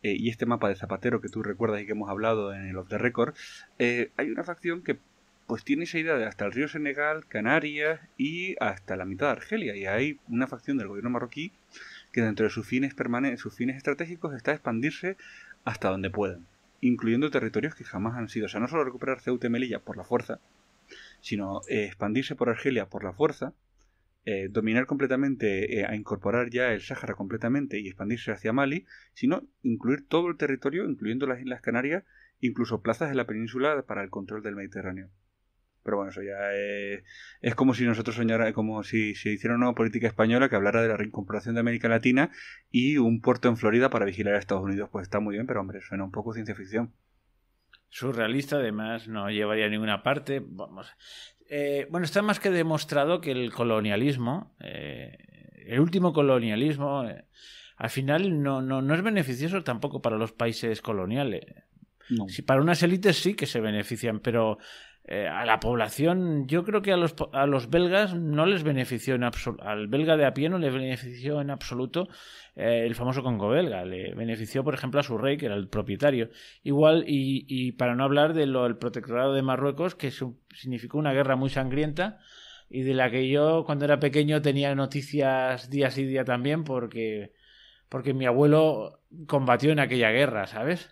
eh, y este mapa de Zapatero que tú recuerdas y que hemos hablado en el Off the Record, eh, hay una facción que pues tiene esa idea de hasta el río Senegal, Canarias y hasta la mitad de Argelia. Y hay una facción del gobierno marroquí que dentro de sus fines, sus fines estratégicos está expandirse hasta donde puedan, incluyendo territorios que jamás han sido, o sea, no solo recuperar Ceuta y Melilla por la fuerza, sino eh, expandirse por Argelia por la fuerza, eh, dominar completamente, eh, a incorporar ya el Sáhara completamente y expandirse hacia Mali, sino incluir todo el territorio, incluyendo las Islas Canarias, incluso plazas de la península para el control del Mediterráneo. Pero bueno, eso ya eh, es, como si nosotros soñara, como si se hiciera una política española que hablara de la reincorporación de América Latina y un puerto en Florida para vigilar a Estados Unidos. Pues está muy bien, pero hombre, suena un poco ciencia ficción. Surrealista, además, no llevaría a ninguna parte. Vamos. Eh, bueno, está más que demostrado que el colonialismo, eh, el último colonialismo, al final no, no, es beneficioso tampoco para los países coloniales. Si para unas élites sí que se benefician, pero eh, a la población, yo creo que a los, a los belgas no les benefició en absoluto, al belga de a pie no le benefició en absoluto eh, el famoso Congo belga, le benefició por ejemplo a su rey que era el propietario. Igual, y, para no hablar del protectorado de Marruecos que significó una guerra muy sangrienta y de la que yo cuando era pequeño tenía noticias día sí día también porque, porque mi abuelo combatió en aquella guerra, ¿sabes?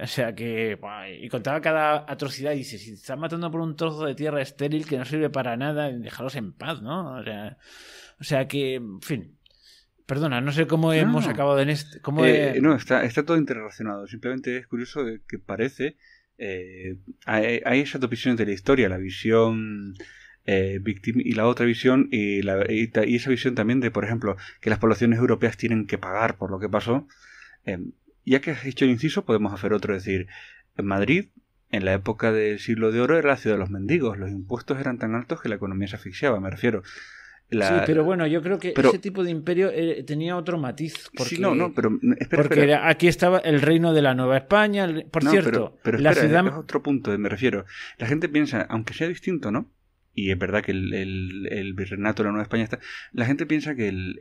O sea que. Y contaba cada atrocidad y dice: si están matando por un trozo de tierra estéril que no sirve para nada, dejarlos en paz, ¿no? O sea, que, en fin. Perdona, no sé cómo hemos acabado en este. Eh, no, está, está todo interrelacionado. Simplemente es curioso que parece. Eh, hay, esas dos visiones de la historia: la visión. Eh, y la otra visión y, la, y esa visión también de por ejemplo que las poblaciones europeas tienen que pagar por lo que pasó em, ya que has hecho el inciso, podemos hacer otro. Es decir, en Madrid, en la época del siglo de oro, era la ciudad de los mendigos. Los impuestos eran tan altos que la economía se asfixiaba, me refiero. Sí, pero bueno, yo creo que ese tipo de imperio eh, tenía otro matiz. Porque, sí, no, no, pero mm, porque aquí estaba el reino de la Nueva España. por cierto, pero, la ciudad. Es otro punto, me refiero. La gente piensa, aunque sea distinto, ¿no? y es verdad que el, el, virreinato de la Nueva España está... La gente piensa que el,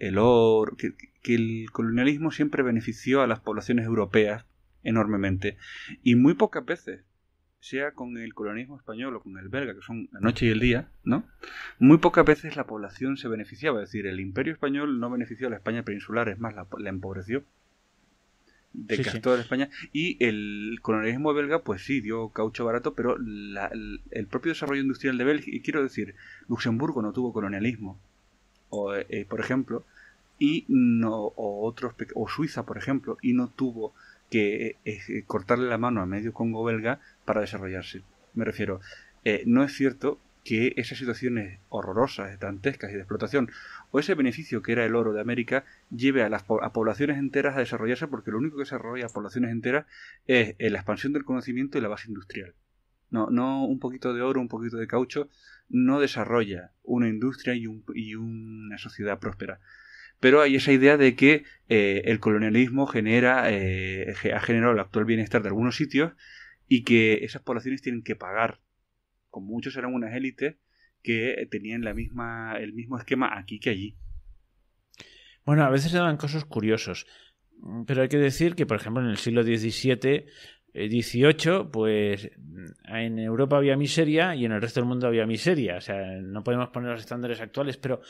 que, el colonialismo siempre benefició a las poblaciones europeas enormemente y muy pocas veces, sea con el colonialismo español o con el belga, que son la noche y el día, ¿no? Muy pocas veces la población se beneficiaba, es decir, el imperio español no benefició a la España peninsular, es más, la empobreció de toda España. Y el colonialismo belga, pues sí, dio caucho barato, pero el propio desarrollo industrial de Bélgica, y quiero decir, Luxemburgo no tuvo colonialismo, o, eh, por ejemplo, y no, o, otros, o Suiza, por ejemplo, y no tuvo que eh, eh, cortarle la mano a medio Congo belga para desarrollarse. Me refiero, no es cierto que esas situaciones horrorosas, estantescas y de explotación, o ese beneficio que era el oro de América, lleve a las poblaciones enteras a desarrollarse, porque lo único que desarrolla a poblaciones enteras es eh, la expansión del conocimiento y la base industrial. No, no un poquito de oro, un poquito de caucho, no desarrolla una industria y, una sociedad próspera. Pero hay esa idea de que eh, el colonialismo genera, eh, ha generado el actual bienestar de algunos sitios y que esas poblaciones tienen que pagar muchos eran unas élites que eh, tenían la misma, el mismo esquema aquí que allí. Bueno, a veces se dan cosas curiosos, mm, pero hay que decir que, por ejemplo, en el siglo XVII, XVIII, eh, pues mm, en Europa había miseria y en el resto del mundo había miseria. O sea, no podemos poner los estándares actuales, pero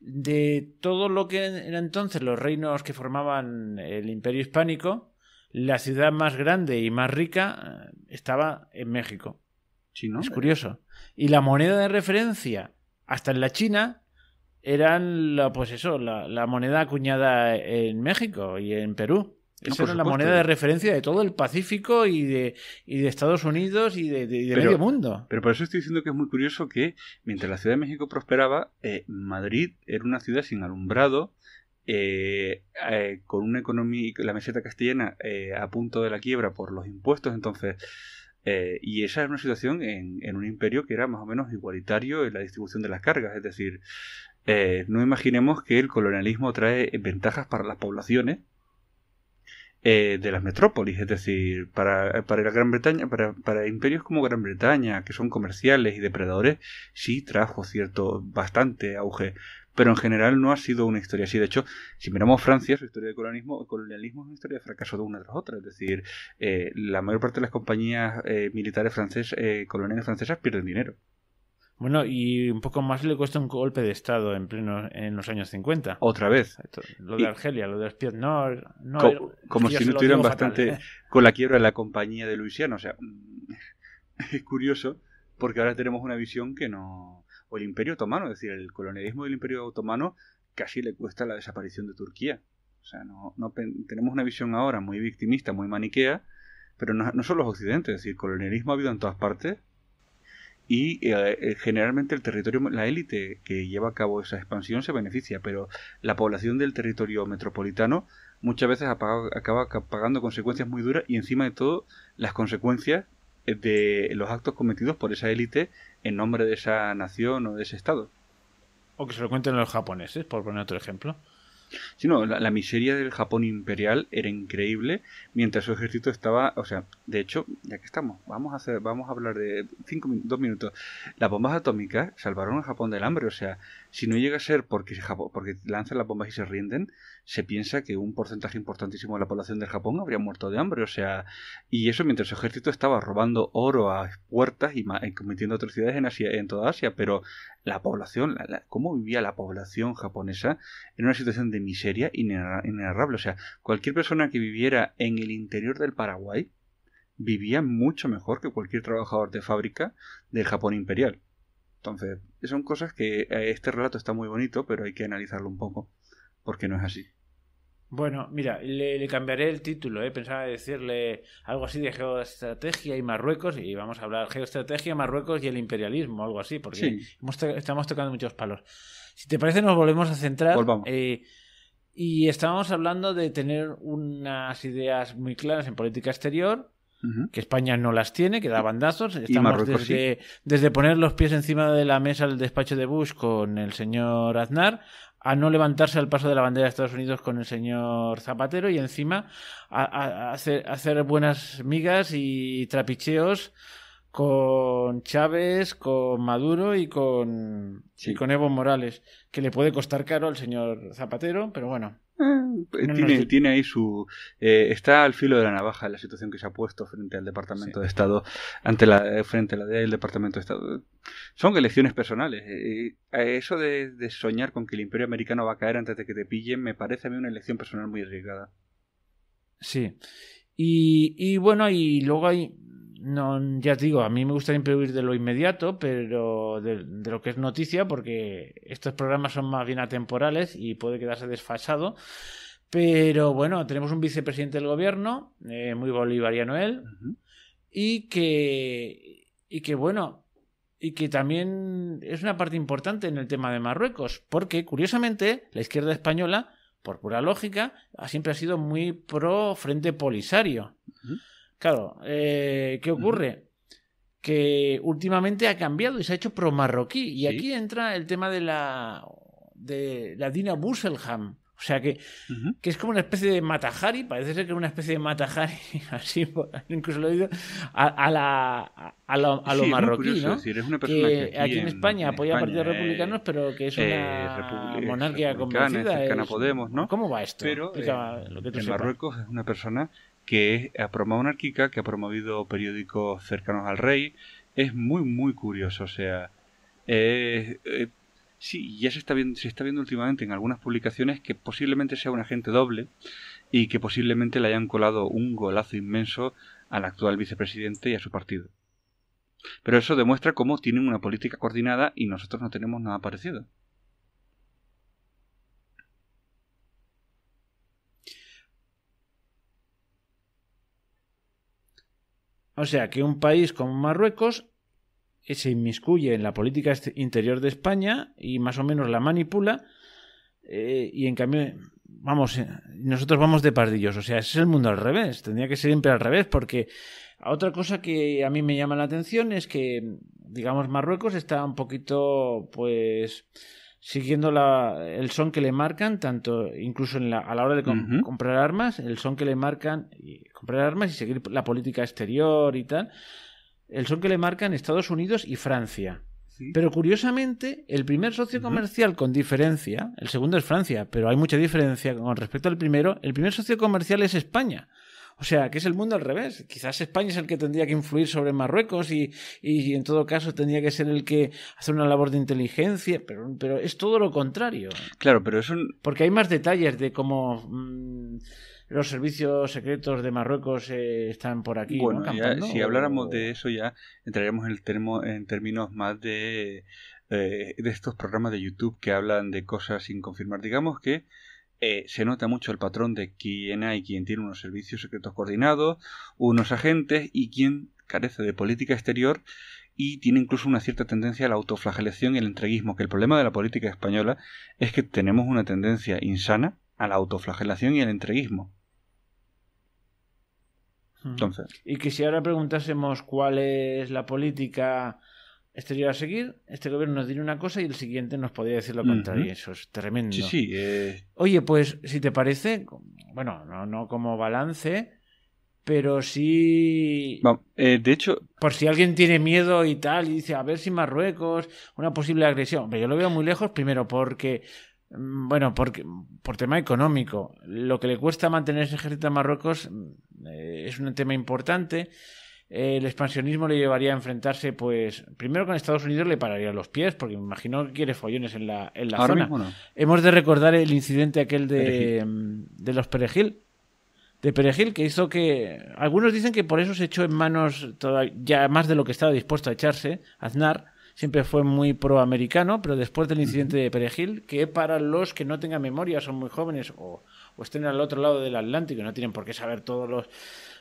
de todo lo que eran entonces los reinos que formaban el imperio hispánico, la ciudad más grande y más rica eh, estaba en México. Es curioso. Y la moneda de referencia, hasta en la China, eran, la, pues eso, la, moneda acuñada en México y en Perú. Esa era la moneda de referencia de todo el Pacífico y de, y Estados Unidos y de, medio mundo. Pero por eso estoy diciendo que es muy curioso que mientras la Ciudad de México prosperaba, eh, Madrid era una ciudad sin alumbrado, eh, eh, con una economía, la meseta castellana a punto de la quiebra por los impuestos. Entonces, eh, y esa es una situación en, un imperio que era más o menos igualitario en la distribución de las cargas. Es decir, eh, no imaginemos que el colonialismo trae ventajas para las poblaciones eh, de las metrópolis. Es decir, para, la Gran Bretaña, para, para, imperios como Gran Bretaña, que son comerciales y depredadores, sí trajo cierto, bastante auge pero en general no ha sido una historia así. De hecho, si miramos Francia, su historia de colonialismo, colonialismo es una historia de fracaso de una tras otra. Es decir, eh, la mayor parte de las compañías eh, militares francesas, eh, coloniales francesas pierden dinero. Bueno, y un poco más le cuesta un golpe de Estado en pleno en los años 50. Otra vez. Lo de Argelia, lo de los no, como, si no tuvieran bastante ¿eh? con la quiebra de la compañía de Luisiana. O sea, [LAUGHS] es curioso porque ahora tenemos una visión que no o el Imperio Otomano, es decir, el colonialismo del Imperio Otomano casi le cuesta la desaparición de Turquía. O sea, no, tenemos una visión ahora muy victimista, muy maniquea, pero no, son los occidentes, es decir, colonialismo ha habido en todas partes y eh, generalmente el territorio, la élite que lleva a cabo esa expansión se beneficia, pero la población del territorio metropolitano muchas veces acaba pagando consecuencias muy duras y encima de todo las consecuencias de los actos cometidos por esa élite en nombre de esa nación o de ese estado. O que se lo cuenten los japoneses, por poner otro ejemplo. Sí, no, la, miseria del Japón imperial era increíble mientras su ejército estaba, o sea, de hecho, ya que estamos, vamos a hacer, vamos a hablar de cinco, dos minutos. Las bombas atómicas salvaron al Japón del hambre, o sea, si no llega a ser porque, porque lanzan las bombas y se rinden, se piensa que un porcentaje importantísimo de la población del Japón habría muerto de hambre. O sea, y eso mientras su ejército estaba robando oro a puertas y cometiendo atrocidades en, Asia, en toda Asia. Pero la población, cómo vivía la población japonesa en una situación de miseria inenarrable. O sea, cualquier persona que viviera en el interior del Paraguay vivía mucho mejor que cualquier trabajador de fábrica del Japón imperial. Entonces, son cosas que eh, este relato está muy bonito, pero hay que analizarlo un poco, porque no es así. Bueno, mira, le, cambiaré el título, ¿eh? pensaba decirle algo así de geoestrategia y Marruecos, y vamos a hablar geoestrategia, Marruecos y el imperialismo, algo así, porque estamos tocando muchos palos. Si te parece, nos volvemos a centrar. Eh, y estábamos hablando de tener unas ideas muy claras en política exterior, que España no las tiene, que da bandazos. Estamos desde, poner los pies encima de la mesa del despacho de Bush con el señor Aznar a no levantarse al paso de la bandera de Estados Unidos con el señor Zapatero y encima a, hacer, buenas migas y trapicheos con Chávez, con Maduro y con, y con Evo Morales, que le puede costar caro al señor Zapatero, pero bueno. Eh, tiene, ahí su. Eh, está al filo de la navaja la situación que se ha puesto frente al Departamento de Estado, ante la, eh, frente a la del Departamento de Estado. Son elecciones personales. eso de, soñar con que el imperio americano va a caer antes de que te pillen me parece a mí una elección personal muy arriesgada. Sí. y bueno, y luego hay no, ya te digo, a mí me gusta impedir de lo inmediato, pero de, lo que es noticia, porque estos programas son más bien atemporales y puede quedarse desfasado. Pero bueno, tenemos un vicepresidente del gobierno, eh, muy bolivariano él, y que, y que bueno, y que también es una parte importante en el tema de Marruecos, porque curiosamente la izquierda española, por pura lógica, siempre ha sido muy pro frente polisario. Claro, eh, ¿qué ocurre? Que últimamente ha cambiado y se ha hecho pro-marroquí. Y aquí entra el tema de la, de la Dina Busselham. O sea que, es como una especie de matajari, parece ser que es una especie de matajari, [LAUGHS] así [LAUGHS] incluso lo he dicho, a, la, a, lo, marroquí, que, aquí, en, España apoya partidos republicanos, pero que es eh, una monarquía convencida. Podemos, ¿no? ¿Cómo va esto? Pero eh, lo que en Marruecos es una persona que es a monárquica, que ha promovido periódicos cercanos al rey. Es muy, muy curioso. O sea, eh, sí, ya se está, viendo, se está viendo últimamente en algunas publicaciones que posiblemente sea un agente doble y que posiblemente le hayan colado un golazo inmenso al actual vicepresidente y a su partido. Pero eso demuestra cómo tienen una política coordinada y nosotros no tenemos nada parecido. O sea que un país como Marruecos eh, se inmiscuye en la política interior de España y más o menos la manipula. Eh, y en cambio, vamos, eh, nosotros vamos de pardillos. O sea, es el mundo al revés. Tendría que ser siempre al revés porque otra cosa que a mí me llama la atención es que, digamos, Marruecos está un poquito, pues siguiendo el son que le marcan, tanto incluso a la hora de comprar armas, el son que le marcan, y comprar armas y seguir la política exterior y tal, el son que le marcan Estados Unidos y Francia. Pero curiosamente, el primer socio comercial con diferencia, el segundo es Francia, pero hay mucha diferencia con respecto al primero, el primer socio comercial es España. O sea, que es el mundo al revés. Quizás España es el que tendría que influir sobre Marruecos y, y, en todo caso tendría que ser el que hace una labor de inteligencia, pero, pero es todo lo contrario. Claro, pero es Porque hay más detalles de cómo... Mm, los servicios secretos de Marruecos eh, están por aquí. Bueno, si habláramos de eso ya entraríamos en, el en términos más de, eh, de estos programas de YouTube que hablan de cosas sin confirmar. Digamos que eh, se nota mucho el patrón de quién hay, quien tiene unos servicios secretos coordinados, unos agentes y quien carece de política exterior y tiene incluso una cierta tendencia a la autoflagelación y el entreguismo, que el problema de la política española es que tenemos una tendencia insana a la autoflagelación y el entreguismo. Hmm. Entonces. Y que si ahora preguntásemos cuál es la política esto a seguir, este gobierno nos diría una cosa y el siguiente nos podría decir lo contrario. Eso es tremendo. Eh. Oye, pues si te parece, bueno, no, como balance, pero sí. Eh, de hecho. Por si alguien tiene miedo y tal, y dice, a ver si Marruecos, una posible agresión. Pero yo lo veo muy lejos, primero, porque. Mm, bueno, porque, por tema económico. Lo que le cuesta mantener ese ejército a Marruecos mm, eh, es un tema importante el expansionismo le llevaría a enfrentarse, pues, primero con Estados Unidos le pararía los pies, porque me imagino que quiere follones en la, en la zona. Hemos de recordar el incidente aquel de, mm, de, los Perejil. De Perejil, que hizo que. Algunos dicen que por eso se echó en manos ya más de lo que estaba dispuesto a echarse, Aznar. Siempre fue muy proamericano, pero después del incidente de Perejil, que para los que no tengan memoria, son muy jóvenes o, o estén al otro lado del Atlántico, no tienen por qué saber todos los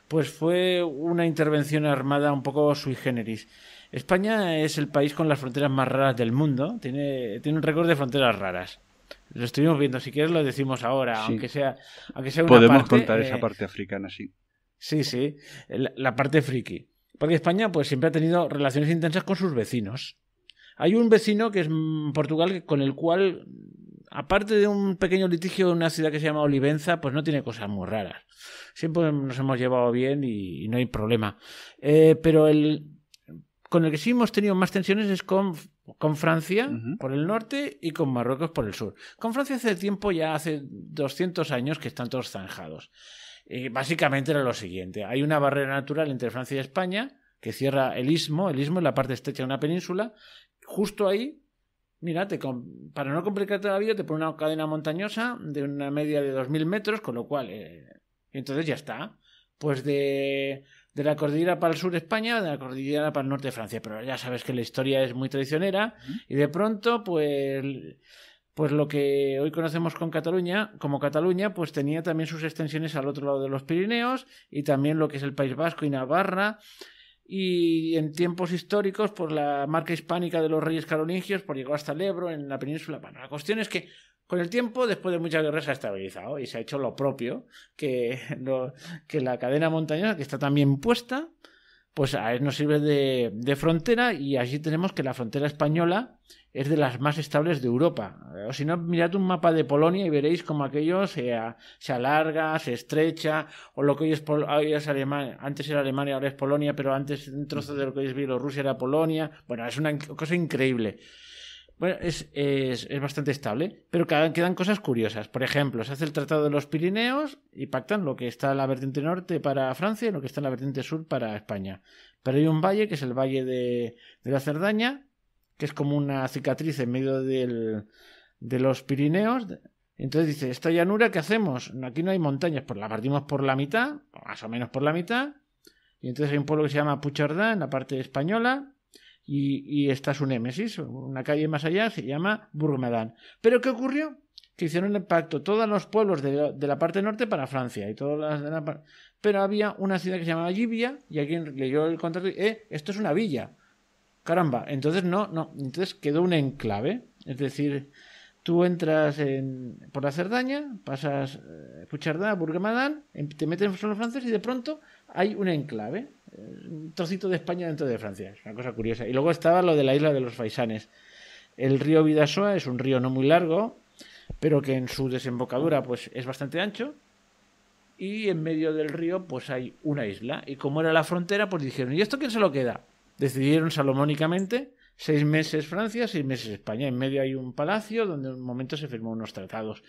pues fue una intervención armada un poco sui generis. España es el país con las fronteras más raras del mundo, tiene, un récord de fronteras raras. Lo estuvimos viendo, si quieres lo decimos ahora, aunque sea aunque sea una Podemos contar esa eh, parte africana, sí. Sí, sí, la, la, parte friki. Porque España pues siempre ha tenido relaciones intensas con sus vecinos. Hay un vecino que es mm, Portugal con el cual aparte de un pequeño litigio en una ciudad que se llama Olivenza, pues no tiene cosas muy raras. Siempre nos hemos llevado bien y, no hay problema. Eh, pero el con el que sí hemos tenido más tensiones es con, con Francia por el norte y con Marruecos por el sur. Con Francia hace tiempo, ya hace 200 años que están todos zanjados. Y eh, básicamente era lo siguiente, hay una barrera natural entre Francia y España que cierra el istmo, el istmo es la parte estrecha de una península, justo ahí Mira, para no complicarte la vida, te pone una cadena montañosa de una media de 2.000 metros, con lo cual, eh, entonces ya está. Pues de, la cordillera para el sur España, de la cordillera para el norte de Francia. Pero ya sabes que la historia es muy traicionera, y de pronto, pues, pues lo que hoy conocemos con Cataluña, como Cataluña, pues tenía también sus extensiones al otro lado de los Pirineos y también lo que es el País Vasco y Navarra y en tiempos históricos por la marca hispánica de los reyes carolingios, por llegó hasta el Ebro, en la península. Bueno, la cuestión es que con el tiempo, después de muchas guerras, se ha estabilizado y se ha hecho lo propio que, [LAUGHS] que la cadena montañosa, que está también puesta, pues a él nos sirve de, de, frontera y allí tenemos que la frontera española es de las más estables de Europa. Eh, o si no, mirad un mapa de Polonia y veréis como aquello se, se alarga, se estrecha, o lo que hoy es, hoy es Alemania, antes era Alemania, ahora es Polonia, pero antes un trozo de lo que hoy es Bielorrusia era Polonia. Bueno, es una cosa increíble bueno, es, es, bastante estable, pero quedan cosas curiosas. Por ejemplo, se hace el Tratado de los Pirineos y pactan lo que está en la vertiente norte para Francia y lo que está en la vertiente sur para España. Pero hay un valle, que es el Valle de, de la Cerdaña, que es como una cicatriz en medio del, de los Pirineos. Entonces dice, esta llanura, ¿qué hacemos? Aquí no hay montañas, pues la partimos por la mitad, más o menos por la mitad. Y entonces hay un pueblo que se llama Puchardá, en la parte española, y, y, esta es un Némesis, una calle más allá se llama Burgmadán. ¿Pero qué ocurrió? Que hicieron el pacto todos los pueblos de, la parte norte para Francia y todas las de la Pero había una ciudad que se llamaba Libia y alguien leyó el contrato y, eh, esto es una villa. Caramba, entonces no, no, entonces quedó un enclave. Es decir, tú entras en, por la Cerdaña, pasas eh, Puchardá, Burgamadán, em, te metes en los franceses y de pronto hay un enclave un trocito de España dentro de Francia. Es una cosa curiosa. Y luego estaba lo de la isla de los Faisanes. El río Vidasoa es un río no muy largo, pero que en su desembocadura pues, es bastante ancho. Y en medio del río pues hay una isla. Y como era la frontera, pues dijeron, ¿y esto quién se lo queda? Decidieron salomónicamente seis meses Francia, seis meses España. En medio hay un palacio donde en un momento se firmó unos tratados.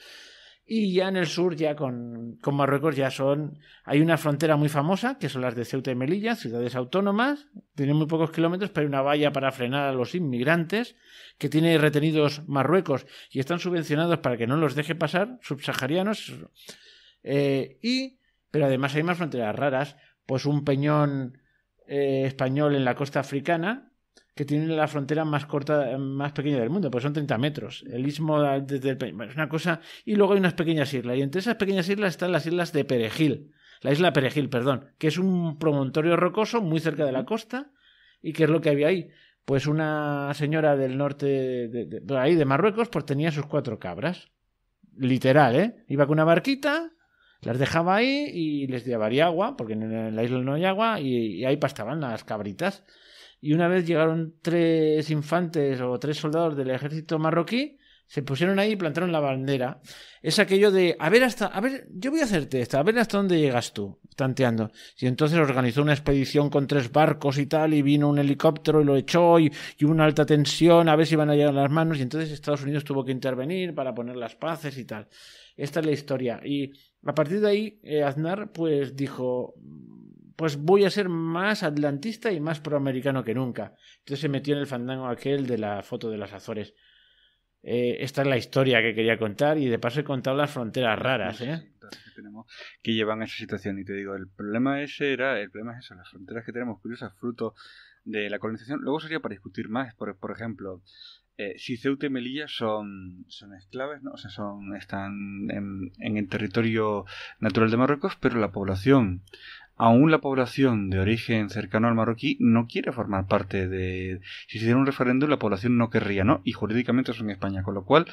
Y ya en el sur, ya con, Marruecos, ya son. Hay una frontera muy famosa, que son las de Ceuta y Melilla, ciudades autónomas. tiene muy pocos kilómetros, pero hay una valla para frenar a los inmigrantes, que tiene retenidos Marruecos y están subvencionados para que no los deje pasar, subsaharianos. Eh, y. Pero además hay más fronteras raras, pues un peñón eh, español en la costa africana, que tiene la frontera más corta, más pequeña del mundo, pues son 30 metros. El istmo desde es una cosa. Y luego hay unas pequeñas islas. Y entre esas pequeñas islas están las islas de Perejil. La isla Perejil, perdón, que es un promontorio rocoso muy cerca de la costa. ¿Y qué es lo que había ahí? Pues una señora del norte, de, ahí de Marruecos, pues tenía sus cuatro cabras. Literal, ¿eh? Iba con una barquita, las dejaba ahí y les llevaría agua, porque en la isla no hay agua, y ahí pastaban las cabritas y una vez llegaron tres infantes o tres soldados del ejército marroquí, se pusieron ahí y plantaron la bandera. Es aquello de, a ver hasta, a ver, yo voy a hacerte esta, a ver hasta dónde llegas tú, tanteando. Y entonces organizó una expedición con tres barcos y tal, y vino un helicóptero y lo echó, y, y una alta tensión, a ver si van a llegar las manos, y entonces Estados Unidos tuvo que intervenir para poner las paces y tal. Esta es la historia. Y a partir de ahí, eh, Aznar pues dijo, pues voy a ser más atlantista y más proamericano que nunca. Entonces se metió en el fandango aquel de la foto de las Azores. Eh, esta es la historia que quería contar y de paso he contado las fronteras raras. ¿eh? Que, llevan a esa situación y te digo, el problema ese era, el problema es eso, las fronteras que tenemos curiosas fruto de la colonización. Luego sería para discutir más, por, ejemplo, eh, si Ceuta y Melilla son, son esclaves, ¿no? o sea, son, están en, el territorio natural de Marruecos, pero la población aún la población de origen cercano al marroquí no quiere formar parte de... Si se hiciera un referéndum, la población no querría, ¿no? Y jurídicamente son España, con lo cual,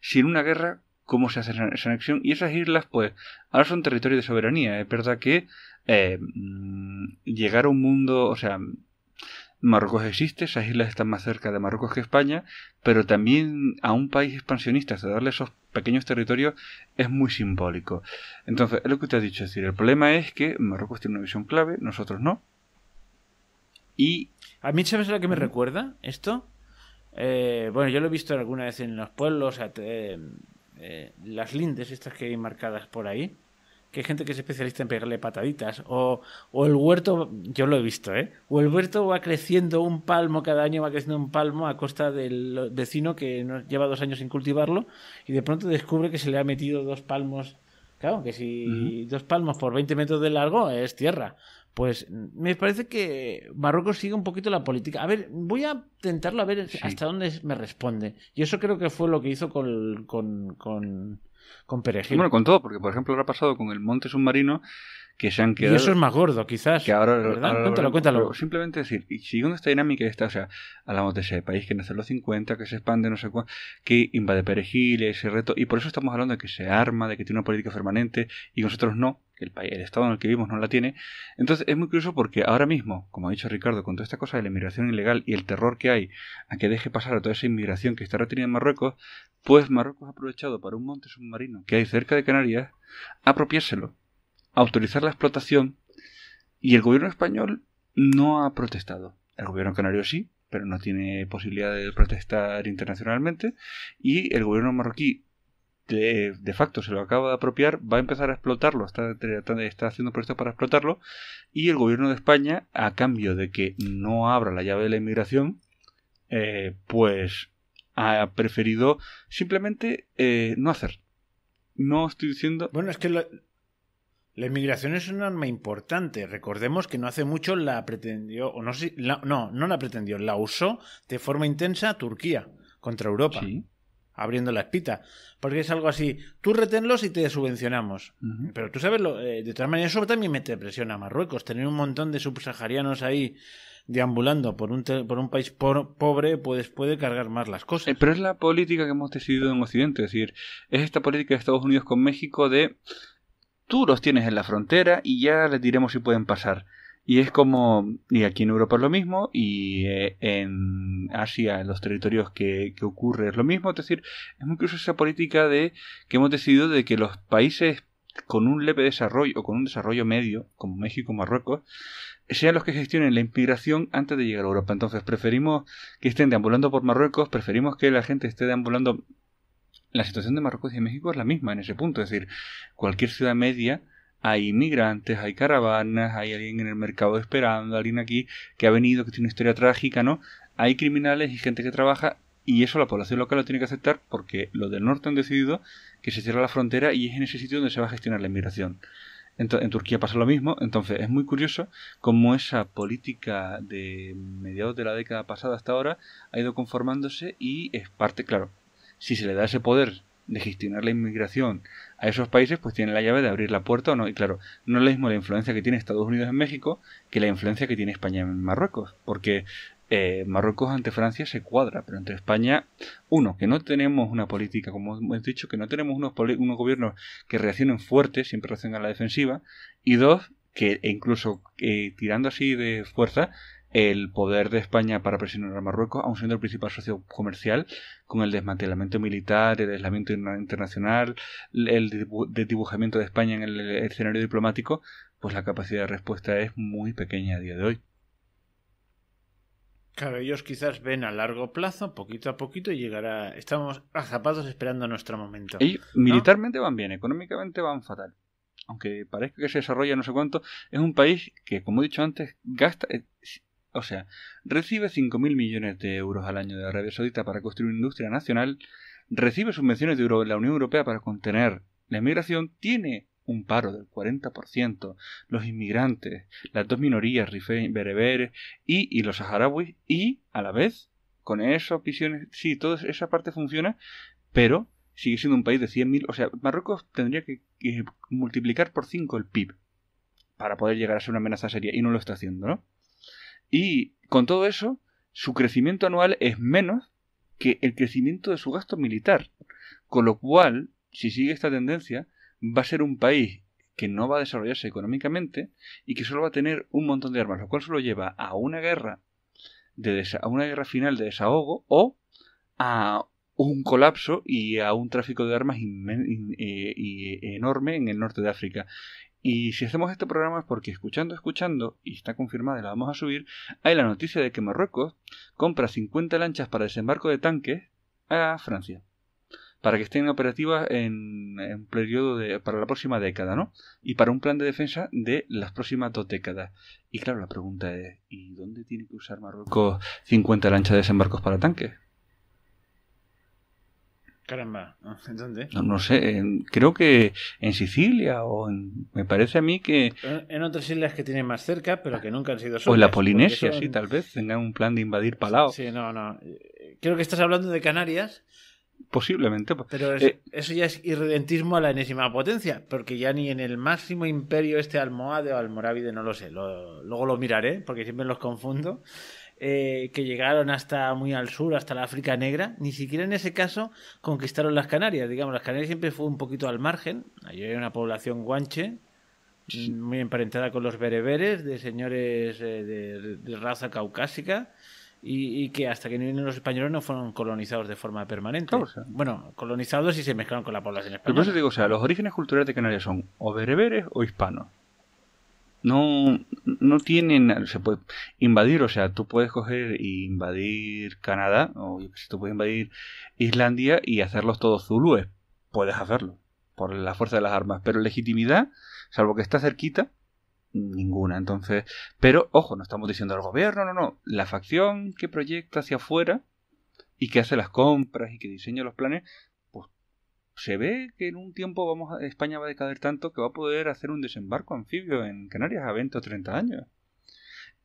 sin una guerra, ¿cómo se hace esa anexión? Y esas islas, pues, ahora son territorio de soberanía. Es verdad que eh, mm, llegar a un mundo, o sea, Marruecos existe, esas islas están más cerca de Marruecos que España, pero también a un país expansionista, darle esos pequeños territorios es muy simbólico. Entonces, es lo que te ha dicho, es decir, el problema es que Marruecos tiene una visión clave, nosotros no. Y... A mí, ¿sabes lo que me recuerda esto? Eh, bueno, yo lo he visto alguna vez en los pueblos, eh, eh, las lindes estas que hay marcadas por ahí que hay gente que es especialista en pegarle pataditas. O, el huerto, yo lo he visto, ¿eh? O el huerto va creciendo un palmo cada año, va creciendo un palmo a costa del vecino que lleva dos años sin cultivarlo y de pronto descubre que se le ha metido dos palmos. Claro, que si dos palmos por 20 metros de largo es tierra. Pues me parece que Marruecos sigue un poquito la política. A ver, voy a tentarlo a ver hasta dónde me responde. Y eso creo que fue lo que hizo con con perejil. Bueno, con todo, porque por ejemplo ahora ha pasado con el monte submarino que se han quedado. Y eso es más gordo, quizás. Que ahora, cuéntalo, cuéntalo. Simplemente decir, y siguiendo esta dinámica esta, o sea, hablamos de ese país que nace en los 50, que se expande, no sé cuál, que invade perejil ese reto, y por eso estamos hablando de que se arma, de que tiene una política permanente, y nosotros no el, país, el estado en el que vivimos no la tiene. Entonces es muy curioso porque ahora mismo, como ha dicho Ricardo, con toda esta cosa de la inmigración ilegal y el terror que hay a que deje pasar a toda esa inmigración que está retenida en Marruecos, pues Marruecos ha aprovechado para un monte submarino que hay cerca de Canarias, apropiárselo, autorizar la explotación y el gobierno español no ha protestado. El gobierno canario sí, pero no tiene posibilidad de protestar internacionalmente. Y el gobierno marroquí eh, de, facto se lo acaba de apropiar, va a empezar a explotarlo, está, está haciendo proyectos para explotarlo, y el gobierno de España, a cambio de que no abra la llave de la inmigración, eh, pues ha preferido simplemente eh, no hacer. No estoy diciendo... Bueno, es que la inmigración es un arma importante. Recordemos que no hace mucho la pretendió, o no, la, no, no la pretendió, la usó de forma intensa Turquía contra Europa abriendo la espita. Porque es algo así, tú reténlos y te subvencionamos. Pero tú sabes, lo, eh, de otra manera eso también mete presión a Marruecos. Tener un montón de subsaharianos ahí deambulando por un, por un país pobre pues puede cargar más las cosas. Eh, pero es la política que hemos decidido en Occidente. Es decir, es esta política de Estados Unidos con México de tú los tienes en la frontera y ya les diremos si pueden pasar. Y es como, y aquí en Europa es lo mismo, y eh, en Asia, en los territorios que, que, ocurre es lo mismo. Es decir, es muy esa política de que hemos decidido de que los países con un leve desarrollo o con un desarrollo medio, como México, Marruecos, sean los que gestionen la inmigración antes de llegar a Europa. Entonces preferimos que estén deambulando por Marruecos, preferimos que la gente esté deambulando la situación de Marruecos y México es la misma en ese punto. Es decir, cualquier ciudad media hay inmigrantes, hay caravanas, hay alguien en el mercado esperando, alguien aquí que ha venido, que tiene una historia trágica, ¿no? Hay criminales y gente que trabaja y eso la población local lo tiene que aceptar porque los del norte han decidido que se cierra la frontera y es en ese sitio donde se va a gestionar la inmigración. En, en Turquía pasa lo mismo, entonces es muy curioso cómo esa política de mediados de la década pasada hasta ahora ha ido conformándose y es parte, claro, si se le da ese poder de gestionar la inmigración a esos países, pues tiene la llave de abrir la puerta o no. Y claro, no es lo mismo la influencia que tiene Estados Unidos en México que la influencia que tiene España en Marruecos, porque eh, Marruecos ante Francia se cuadra, pero entre España, uno, que no tenemos una política, como hemos dicho, que no tenemos unos, unos gobiernos que reaccionen fuerte, siempre reaccionan a la defensiva, y dos, que incluso eh, tirando así de fuerza, el poder de España para presionar a Marruecos, aun siendo el principal socio comercial, con el desmantelamiento militar, el aislamiento internacional, el desdibujamiento de España en el escenario diplomático, pues la capacidad de respuesta es muy pequeña a día de hoy. Claro, ellos quizás ven a largo plazo, poquito a poquito, y llegará. Estamos a zapatos esperando nuestro momento. Y militarmente van bien, económicamente van fatal. Aunque parezca que se desarrolla no sé cuánto, es un país que, como he dicho antes, gasta. Eh, o sea, recibe 5.000 millones de euros al año de Arabia Saudita para construir una industria nacional, recibe subvenciones de la Unión Europea para contener la inmigración, tiene un paro del 40%, los inmigrantes, las dos minorías, Rife, y y, y los saharauis, y a la vez, con eso, si sí, toda esa parte funciona, pero sigue siendo un país de 100.000, o sea, Marruecos tendría que, que multiplicar por 5 el PIB para poder llegar a ser una amenaza seria, y no lo está haciendo, ¿no? Y con todo eso, su crecimiento anual es menos que el crecimiento de su gasto militar. Con lo cual, si sigue esta tendencia, va a ser un país que no va a desarrollarse económicamente y que solo va a tener un montón de armas, lo cual solo lleva a una guerra de a una guerra final de desahogo o a un colapso y a un tráfico de armas eh, eh, enorme en el norte de África. Y si hacemos este programa es porque escuchando, escuchando, y está confirmada y la vamos a subir, hay la noticia de que Marruecos compra 50 lanchas para desembarco de tanques a Francia. Para que estén operativas en, un periodo de, para la próxima década, ¿no? Y para un plan de defensa de las próximas dos décadas. Y claro, la pregunta es, ¿y dónde tiene que usar Marruecos 50 lanchas de desembarcos para tanques? Caramba, [LAUGHS] ¿dónde? No, sé, creo que en Sicilia o en, me parece a mí que... En otras islas que tienen más cerca, pero que nunca han sido solas. O en la Polinesia, sí, tal vez tengan un plan de invadir Palau. Sí, no, no. Eh, creo que estás hablando de Canarias. Posiblemente. Pues, pero eh, eso ya es irredentismo a la enésima potencia, porque ya ni en el máximo imperio este almohade o almorávide, no lo sé, luego lo miraré, porque siempre los confundo. Eh, que llegaron hasta muy al sur, hasta la África Negra, ni siquiera en ese caso conquistaron las Canarias. Digamos, las Canarias siempre fue un poquito al margen. Allí hay una población guanche, muy emparentada con los bereberes, de señores eh, de, raza caucásica. Y, que hasta que no vinieron los españoles no fueron colonizados de forma permanente. bueno, colonizados y se mezclaron con la población española. por digo, o sea, los orígenes culturales de Canarias son o bereberes o hispanos no, no tienen, se puede invadir, o sea, tú puedes coger e invadir Canadá, o si tú puedes invadir Islandia y hacerlos todos zulúes, puedes hacerlo, por la fuerza de las armas, pero legitimidad, salvo que está cerquita, ninguna, entonces, pero ojo, no estamos diciendo al gobierno, no, no, la facción que proyecta hacia afuera y que hace las compras y que diseña los planes, se ve que en un tiempo vamos a, España va a decaer tanto que va a poder hacer un desembarco anfibio en Canarias a 20 o 30 años.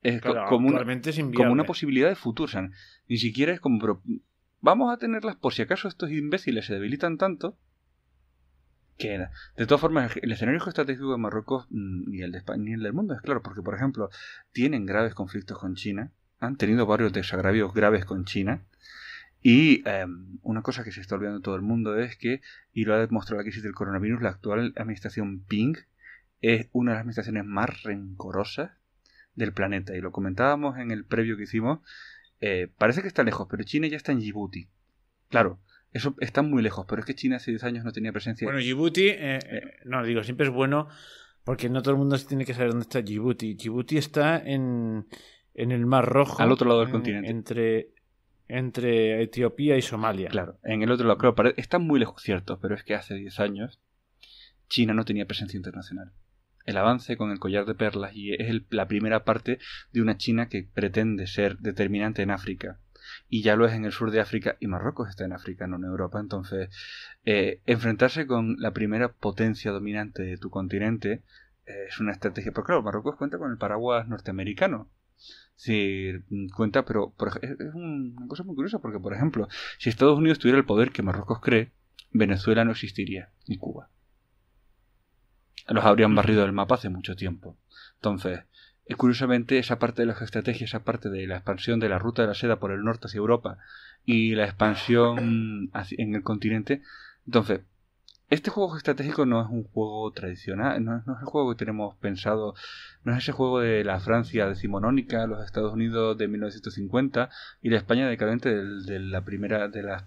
Es como, una, posibilidad de futuro. ni siquiera es como... vamos a tenerlas por si acaso estos imbéciles se debilitan tanto. Que de todas formas, el escenario estratégico de Marruecos mm, ni el de España ni el del mundo es claro, porque por ejemplo, tienen graves conflictos con China, han tenido varios desagravios graves con China, y em, una cosa que se está olvidando todo el mundo es que, y lo ha demostrado la crisis del coronavirus, la actual administración Ping es una de las administraciones más rencorosas del planeta. Y lo comentábamos en el previo que hicimos. Eh, parece que está lejos, pero China ya está en Djibouti. Claro, eso está muy lejos, pero es que China hace 10 años no tenía presencia. Bueno, Djibouti, eh, eh, eh, no, digo, siempre es bueno porque no todo el mundo tiene que saber dónde está Djibouti. Djibouti está en, en el Mar Rojo. Al otro lado del continente. Entre, entre Etiopía y Somalia. Claro, en el otro lado, claro, está muy lejos cierto, pero es que hace 10 años China no tenía presencia internacional. El avance con el collar de perlas y es la primera parte de una China que pretende ser determinante en África. Y ya lo es en el sur de África y Marruecos está en África, no en Europa. Entonces, eh, enfrentarse con la primera potencia dominante de tu continente eh, es una estrategia. Pero claro, Marruecos cuenta con el paraguas norteamericano se cuenta, pero, es una cosa muy curiosa porque, por ejemplo, si Estados Unidos tuviera el poder que Marruecos cree, Venezuela no existiría, ni Cuba. Los habrían barrido del mapa hace mucho tiempo. Entonces, curiosamente, esa parte de las estrategias, esa parte de la expansión de la ruta de la seda por el norte hacia Europa y la expansión en el continente, entonces, este juego estratégico no es un juego tradicional, no, es el juego que tenemos pensado, no es ese juego de la Francia decimonónica, los Estados Unidos de 1950 y la España decadente de, la primera, de las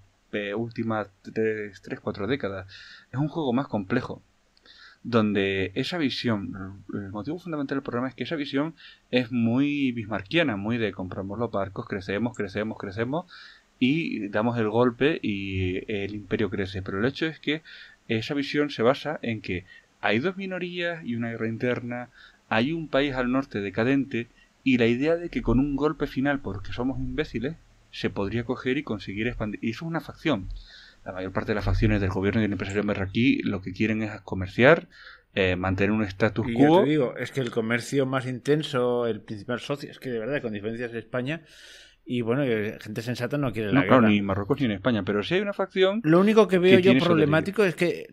últimas 3-4 décadas. Es un juego más complejo, donde esa visión, el motivo fundamental del programa es que esa visión es muy bismarquiana, muy de compramos los barcos, crecemos, crecemos, crecemos y damos el golpe y el imperio crece. Pero el hecho es que esa visión se basa en que hay dos minorías y una guerra interna, hay un país al norte decadente y la idea de que con un golpe final, porque somos imbéciles, se podría coger y conseguir expandir. Y eso es una facción. La mayor parte de las facciones del gobierno y del empresario marroquí lo que quieren es comerciar, eh, mantener un estatus quo. es que el comercio más intenso, el principal socio, es que de verdad, con diferencias de España, y bueno, eh, gente sensata no quiere la no, guerra. Claro, ni en Marruecos ni en España, pero si hay una facción. Lo único que veo yo problemático es que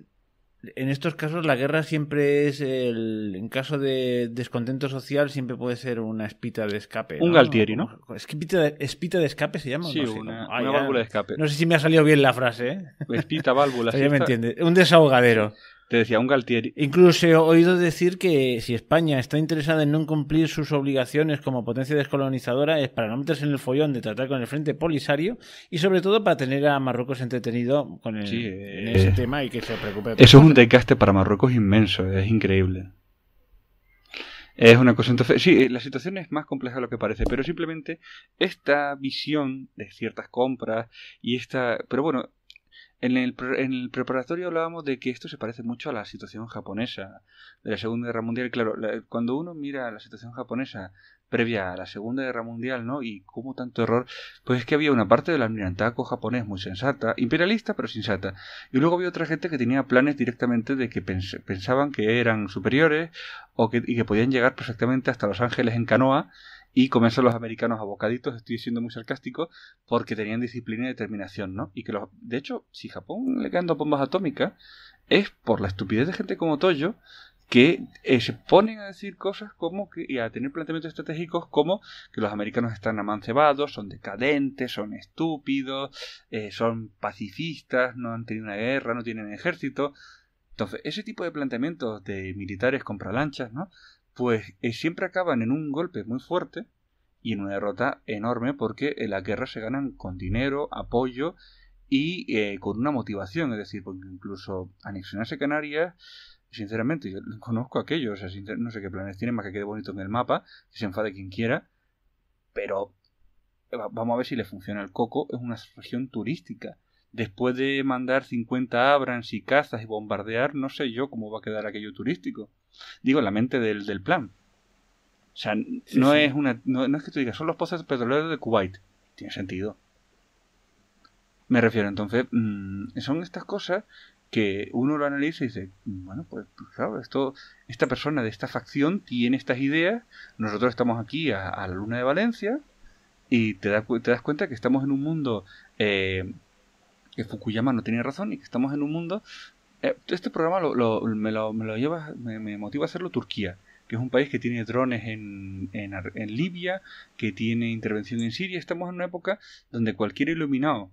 en estos casos la guerra siempre es el. En caso de descontento social, siempre puede ser una espita de escape. Un Galtieri, ¿no? Espita de, escape se llama. Sí, una, ah, válvula de escape. No sé si me ha salido bien la frase. ¿eh? Espita, válvula. [LAUGHS] ya me entiende. Un desahogadero. Te decía un Galtieri. Incluso he oído decir que si España está interesada en no cumplir sus obligaciones como potencia descolonizadora es para no meterse en el follón de tratar con el frente polisario y sobre todo para tener a Marruecos entretenido con en eh, ese tema y que se preocupe. Eso es un desgaste para Marruecos inmenso, es increíble. Es una cosa, entonces, sí, la situación es más compleja de lo que parece, pero simplemente esta visión de ciertas compras y esta, pero bueno, en el, en el, preparatorio hablábamos de que esto se parece mucho a la situación japonesa de la Segunda Guerra Mundial. Claro, cuando uno mira la situación japonesa previa a la Segunda Guerra Mundial, ¿no? Y como tanto error, pues es que había una parte del almirantazgo japonés muy sensata, imperialista pero sensata. Y luego había otra gente que tenía planes directamente de que pensaban que eran superiores o que, y que podían llegar perfectamente hasta Los Ángeles en canoa y comerse a los americanos a estoy siendo muy sarcástico, porque tenían disciplina y determinación, ¿no? Y que los... De hecho, si Japón le dos bombas atómicas, es por la estupidez de gente como Toyo que eh, se ponen a decir cosas como que, y a tener planteamientos estratégicos como que los americanos están amancebados, son decadentes, son estúpidos, eh, son pacifistas, no han tenido una guerra, no tienen ejército. Entonces, ese tipo de planteamientos de militares compra lanchas, ¿no? pues eh, siempre acaban en un golpe muy fuerte y en una derrota enorme porque en eh, la guerra se ganan con dinero, apoyo y eh, con una motivación, es decir, porque incluso anexionarse Canarias, sinceramente, yo conozco aquellos, no sé qué planes tienen más que quede bonito en el mapa, que se enfade quien quiera, pero vamos a ver si le funciona el coco, es una región turística después de mandar 50 Abrams y cazas y bombardear, no sé yo cómo va a quedar aquello turístico. Digo, la mente del, plan. O sea, no, Es una, no, es que tú digas, son los pozos petroleros de Kuwait. Tiene sentido. Me refiero, entonces, mm, son estas cosas que uno lo analiza y dice, bueno, pues, pues, claro, esto, esta persona de esta facción tiene estas ideas, nosotros estamos aquí a, la luna de Valencia y te, te das cuenta que estamos en un mundo eh, que Fukuyama no tenía razón y que estamos en un mundo... Eh, este programa me, lo, me, lo, lleva, me, motiva a hacerlo Turquía que es un país que tiene drones en, en, Libia, que tiene intervención en Siria. Estamos en una época donde cualquier iluminado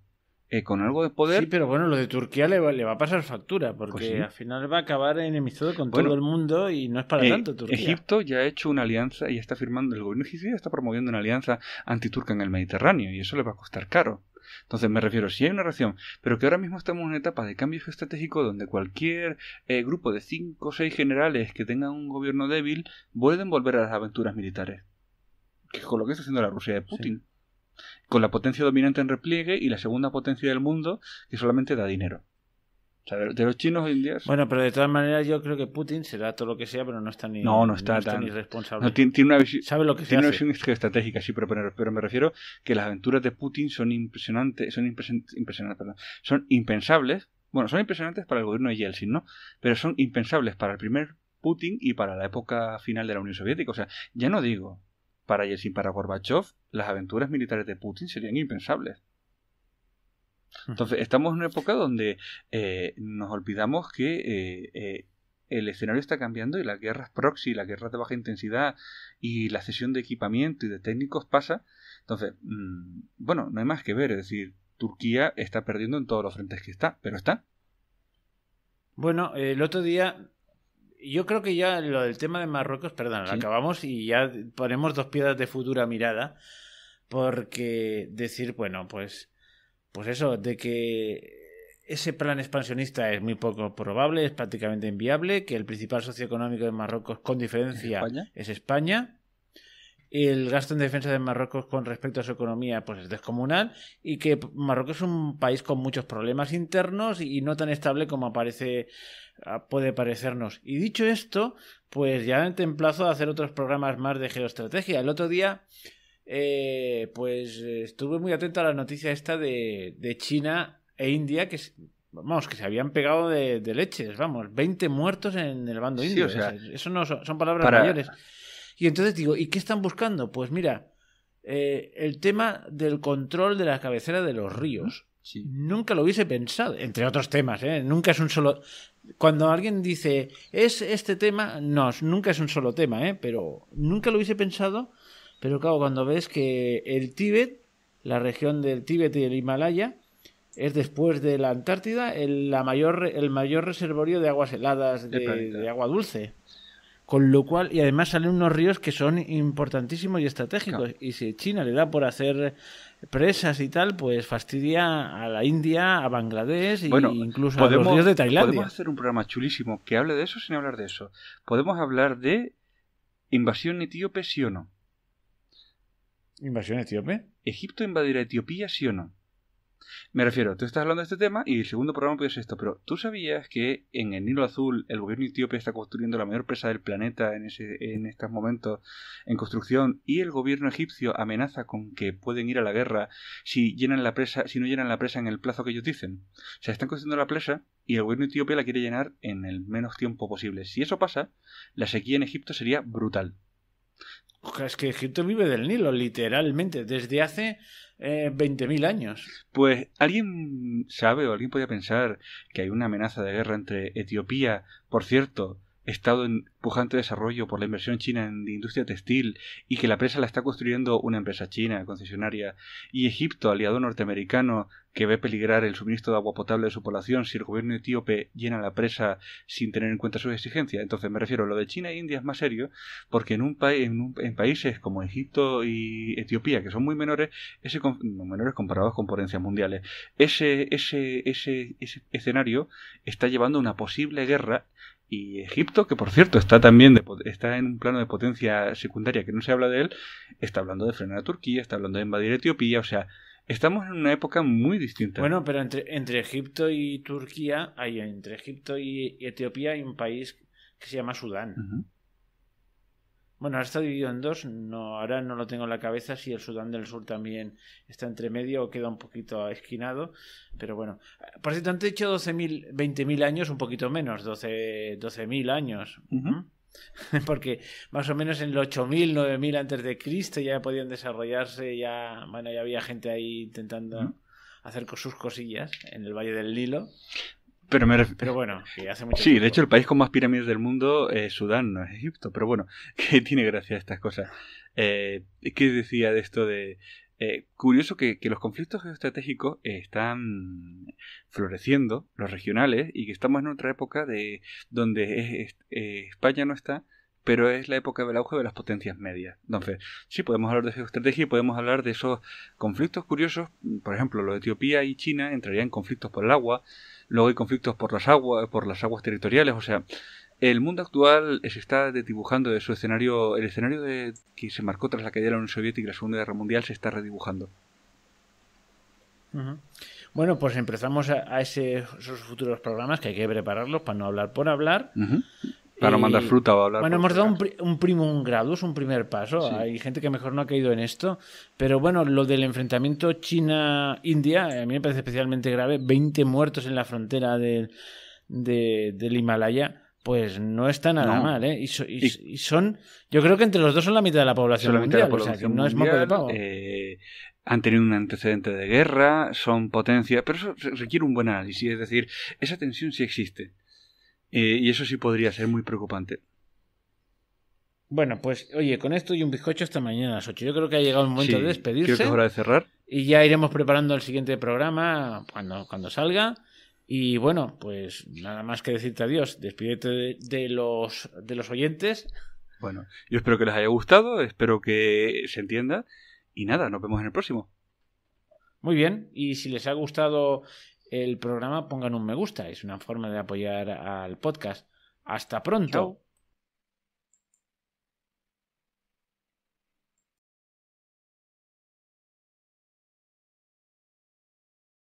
eh, con algo de poder. Sí, pero bueno, lo de Turquía le va, le va a pasar factura, porque pues al final va a acabar enemistado con todo el mundo y no es para eh, tanto Turquía. Egipto ya ha hecho una alianza y está firmando, el gobierno egipcio está promoviendo una alianza antiturca en el Mediterráneo y eso le va a costar caro. Entonces me refiero, si hay una reacción, pero que ahora mismo estamos en una etapa de cambio estratégico donde cualquier eh, grupo de cinco o seis generales que tengan un gobierno débil vuelven a volver a las aventuras militares. Que es con lo que está haciendo la Rusia de Putin. Con la potencia dominante en repliegue y la segunda potencia del mundo que solamente da dinero de, los chinos hoy en día. Bueno, pero de todas maneras, yo creo que Putin será todo lo que sea, pero no está ni, no, no está, ni responsable. tiene, una visión, ¿Sabe tiene estratégica, sí, pero, me refiero que las aventuras de Putin son impresionantes, son impresionantes, son impensables. Bueno, son impresionantes para el gobierno de Yeltsin, ¿no? Pero son impensables para el primer Putin y para la época final de la Unión Soviética. O sea, ya no digo para Yeltsin, para Gorbachev, las aventuras militares de Putin serían impensables. Entonces, estamos en una época donde eh, nos olvidamos que eh, eh, el escenario está cambiando y las guerras proxy, las guerras de baja intensidad y la cesión de equipamiento y de técnicos pasa. Entonces, mm, bueno, no hay más que ver. Es decir, Turquía está perdiendo en todos los frentes que está, pero está. Bueno, el otro día yo creo que ya lo del tema de Marruecos, perdón, lo acabamos y ya ponemos dos piedras de futura mirada, porque decir, bueno, pues pues eso, de que ese plan expansionista es muy poco probable, es prácticamente inviable, que el principal socioeconómico de Marruecos con diferencia es España. El gasto en defensa de Marruecos con respecto a su economía pues es descomunal y que Marruecos es un país con muchos problemas internos y no tan estable como aparece, ah, puede parecernos. Y dicho esto, pues ya te emplazo a hacer otros programas más de geoestrategia. El otro día eh, pues eh, estuve muy atento a la noticia esta de, China e India, que vamos, que se habían pegado de, leches, vamos, 20 muertos en el bando indio. eso no son, palabras mayores. Y entonces digo, ¿y qué están buscando? Pues mira, eh, el tema del control de la cabecera de los ríos. Nunca lo hubiese pensado, entre otros temas, Nunca es un solo... Cuando alguien dice, es este tema, no, nunca es un solo tema, Pero nunca lo hubiese pensado pero claro, cuando ves que el Tíbet, la región del Tíbet y el Himalaya, es después de la Antártida el, la mayor, el mayor reservorio de aguas heladas, de, agua dulce. Con lo cual, y además salen unos ríos que son importantísimos y estratégicos. Y si China le da por hacer presas y tal, pues fastidia a la India, a Bangladesh e bueno, e incluso a los ríos de Tailandia. Podemos hacer un programa chulísimo que hable de eso sin hablar de eso. Podemos hablar de invasión etíope, sí o no. ¿Invasión etíope? ¿Egipto invadirá Etiopía, sí o no? Me refiero, tú estás hablando de este tema y el segundo programa puede ser esto, pero ¿tú sabías que en el Nilo Azul el gobierno etíope está construyendo la mayor presa del planeta en, en estos momentos en construcción y el gobierno egipcio amenaza con que pueden ir a la guerra si, llenan la presa, si no llenan la presa en el plazo que ellos dicen? Se sea, están construyendo la presa y el gobierno etíope la quiere llenar en el menos tiempo posible. Si eso pasa, la sequía en Egipto sería brutal. Es que Egipto vive del Nilo, literalmente, desde hace eh, veinte 20.000 años. Pues alguien sabe o alguien podría pensar que hay una amenaza de guerra entre Etiopía, por cierto, estado en pujante desarrollo por la inversión china en industria textil y que la presa la está construyendo una empresa china, concesionaria, y Egipto, aliado norteamericano, que ve peligrar el suministro de agua potable de su población si el gobierno etíope llena la presa sin tener en cuenta sus exigencias. Entonces me refiero, lo de China e India es más serio porque en, un país en, países como Egipto y Etiopía, que son muy menores, ese menores comparados con potencias mundiales, ese, ese, ese escenario está llevando a una posible guerra y Egipto, que por cierto está también está en un plano de potencia secundaria que no se habla de él, está hablando de frenar a Turquía, está hablando de invadir Etiopía, o sea, estamos en una época muy distinta. Bueno, pero entre, entre Egipto y Turquía, hay, entre Egipto y Etiopía hay un país que se llama Sudán. Bueno, ahora está dividido en dos. No, ahora no lo tengo en la cabeza si el Sudán del Sur también está entre medio o queda un poquito esquinado. Pero bueno, por cierto, han dicho 12.000, 20.000 años, un poquito menos, 12.000 12 años. [LAUGHS] Porque más o menos en el 8000, 9000 antes de Cristo ya podían desarrollarse, ya, bueno, ya había gente ahí intentando hacer sus cosillas en el Valle del Lilo. Pero, bueno, Sí, de hecho el país con más pirámides del mundo es Sudán, no es Egipto. Pero bueno, [LAUGHS] que tiene gracia estas cosas. Eh, ¿Qué decía de esto de... Eh, curioso que, que, los conflictos geoestratégicos están floreciendo, los regionales, y que estamos en otra época de donde eh, España no está, pero es la época del auge de las potencias medias. Entonces, sí, podemos hablar de geoestrategia y podemos hablar de esos conflictos curiosos. Por ejemplo, lo de Etiopía y China entrarían en conflictos por el agua. Luego hay conflictos por las aguas, por las aguas territoriales, o sea, el mundo actual se está dibujando de su escenario, el escenario de, que se marcó tras la caída de la Unión Soviética y la Segunda Guerra Mundial se está redibujando. Bueno, pues empezamos a, ese, esos futuros programas que hay que prepararlos para no hablar por hablar mandar fruta o hablar. Bueno, hemos dado un, un, primo, un gradus, un primer paso. Hay gente que mejor no ha caído en esto. Pero bueno, lo del enfrentamiento China-India, eh, a mí me parece especialmente grave. 20 muertos en la frontera del del Himalaya. Pues no está nada mal, ¿eh? Y, son. Yo creo que entre los dos son la mitad de la población mundial. han tenido un antecedente de guerra, son potencia. Pero eso requiere un buen análisis. Es decir, esa tensión sí existe eh, y eso sí podría ser muy preocupante. Bueno, pues oye, con esto y un bizcocho hasta mañana a las 8. Yo creo que ha llegado el momento de despedirse. Creo hora de cerrar. Y ya iremos preparando el siguiente programa cuando, cuando salga. Y bueno, pues nada más que decirte adiós. Despídete de, los, de los oyentes. Bueno, yo espero que les haya gustado, espero que se entienda. Y nada, nos vemos en el próximo. Muy bien, y si les ha gustado el programa, pongan un me gusta. Es una forma de apoyar al podcast. Hasta pronto.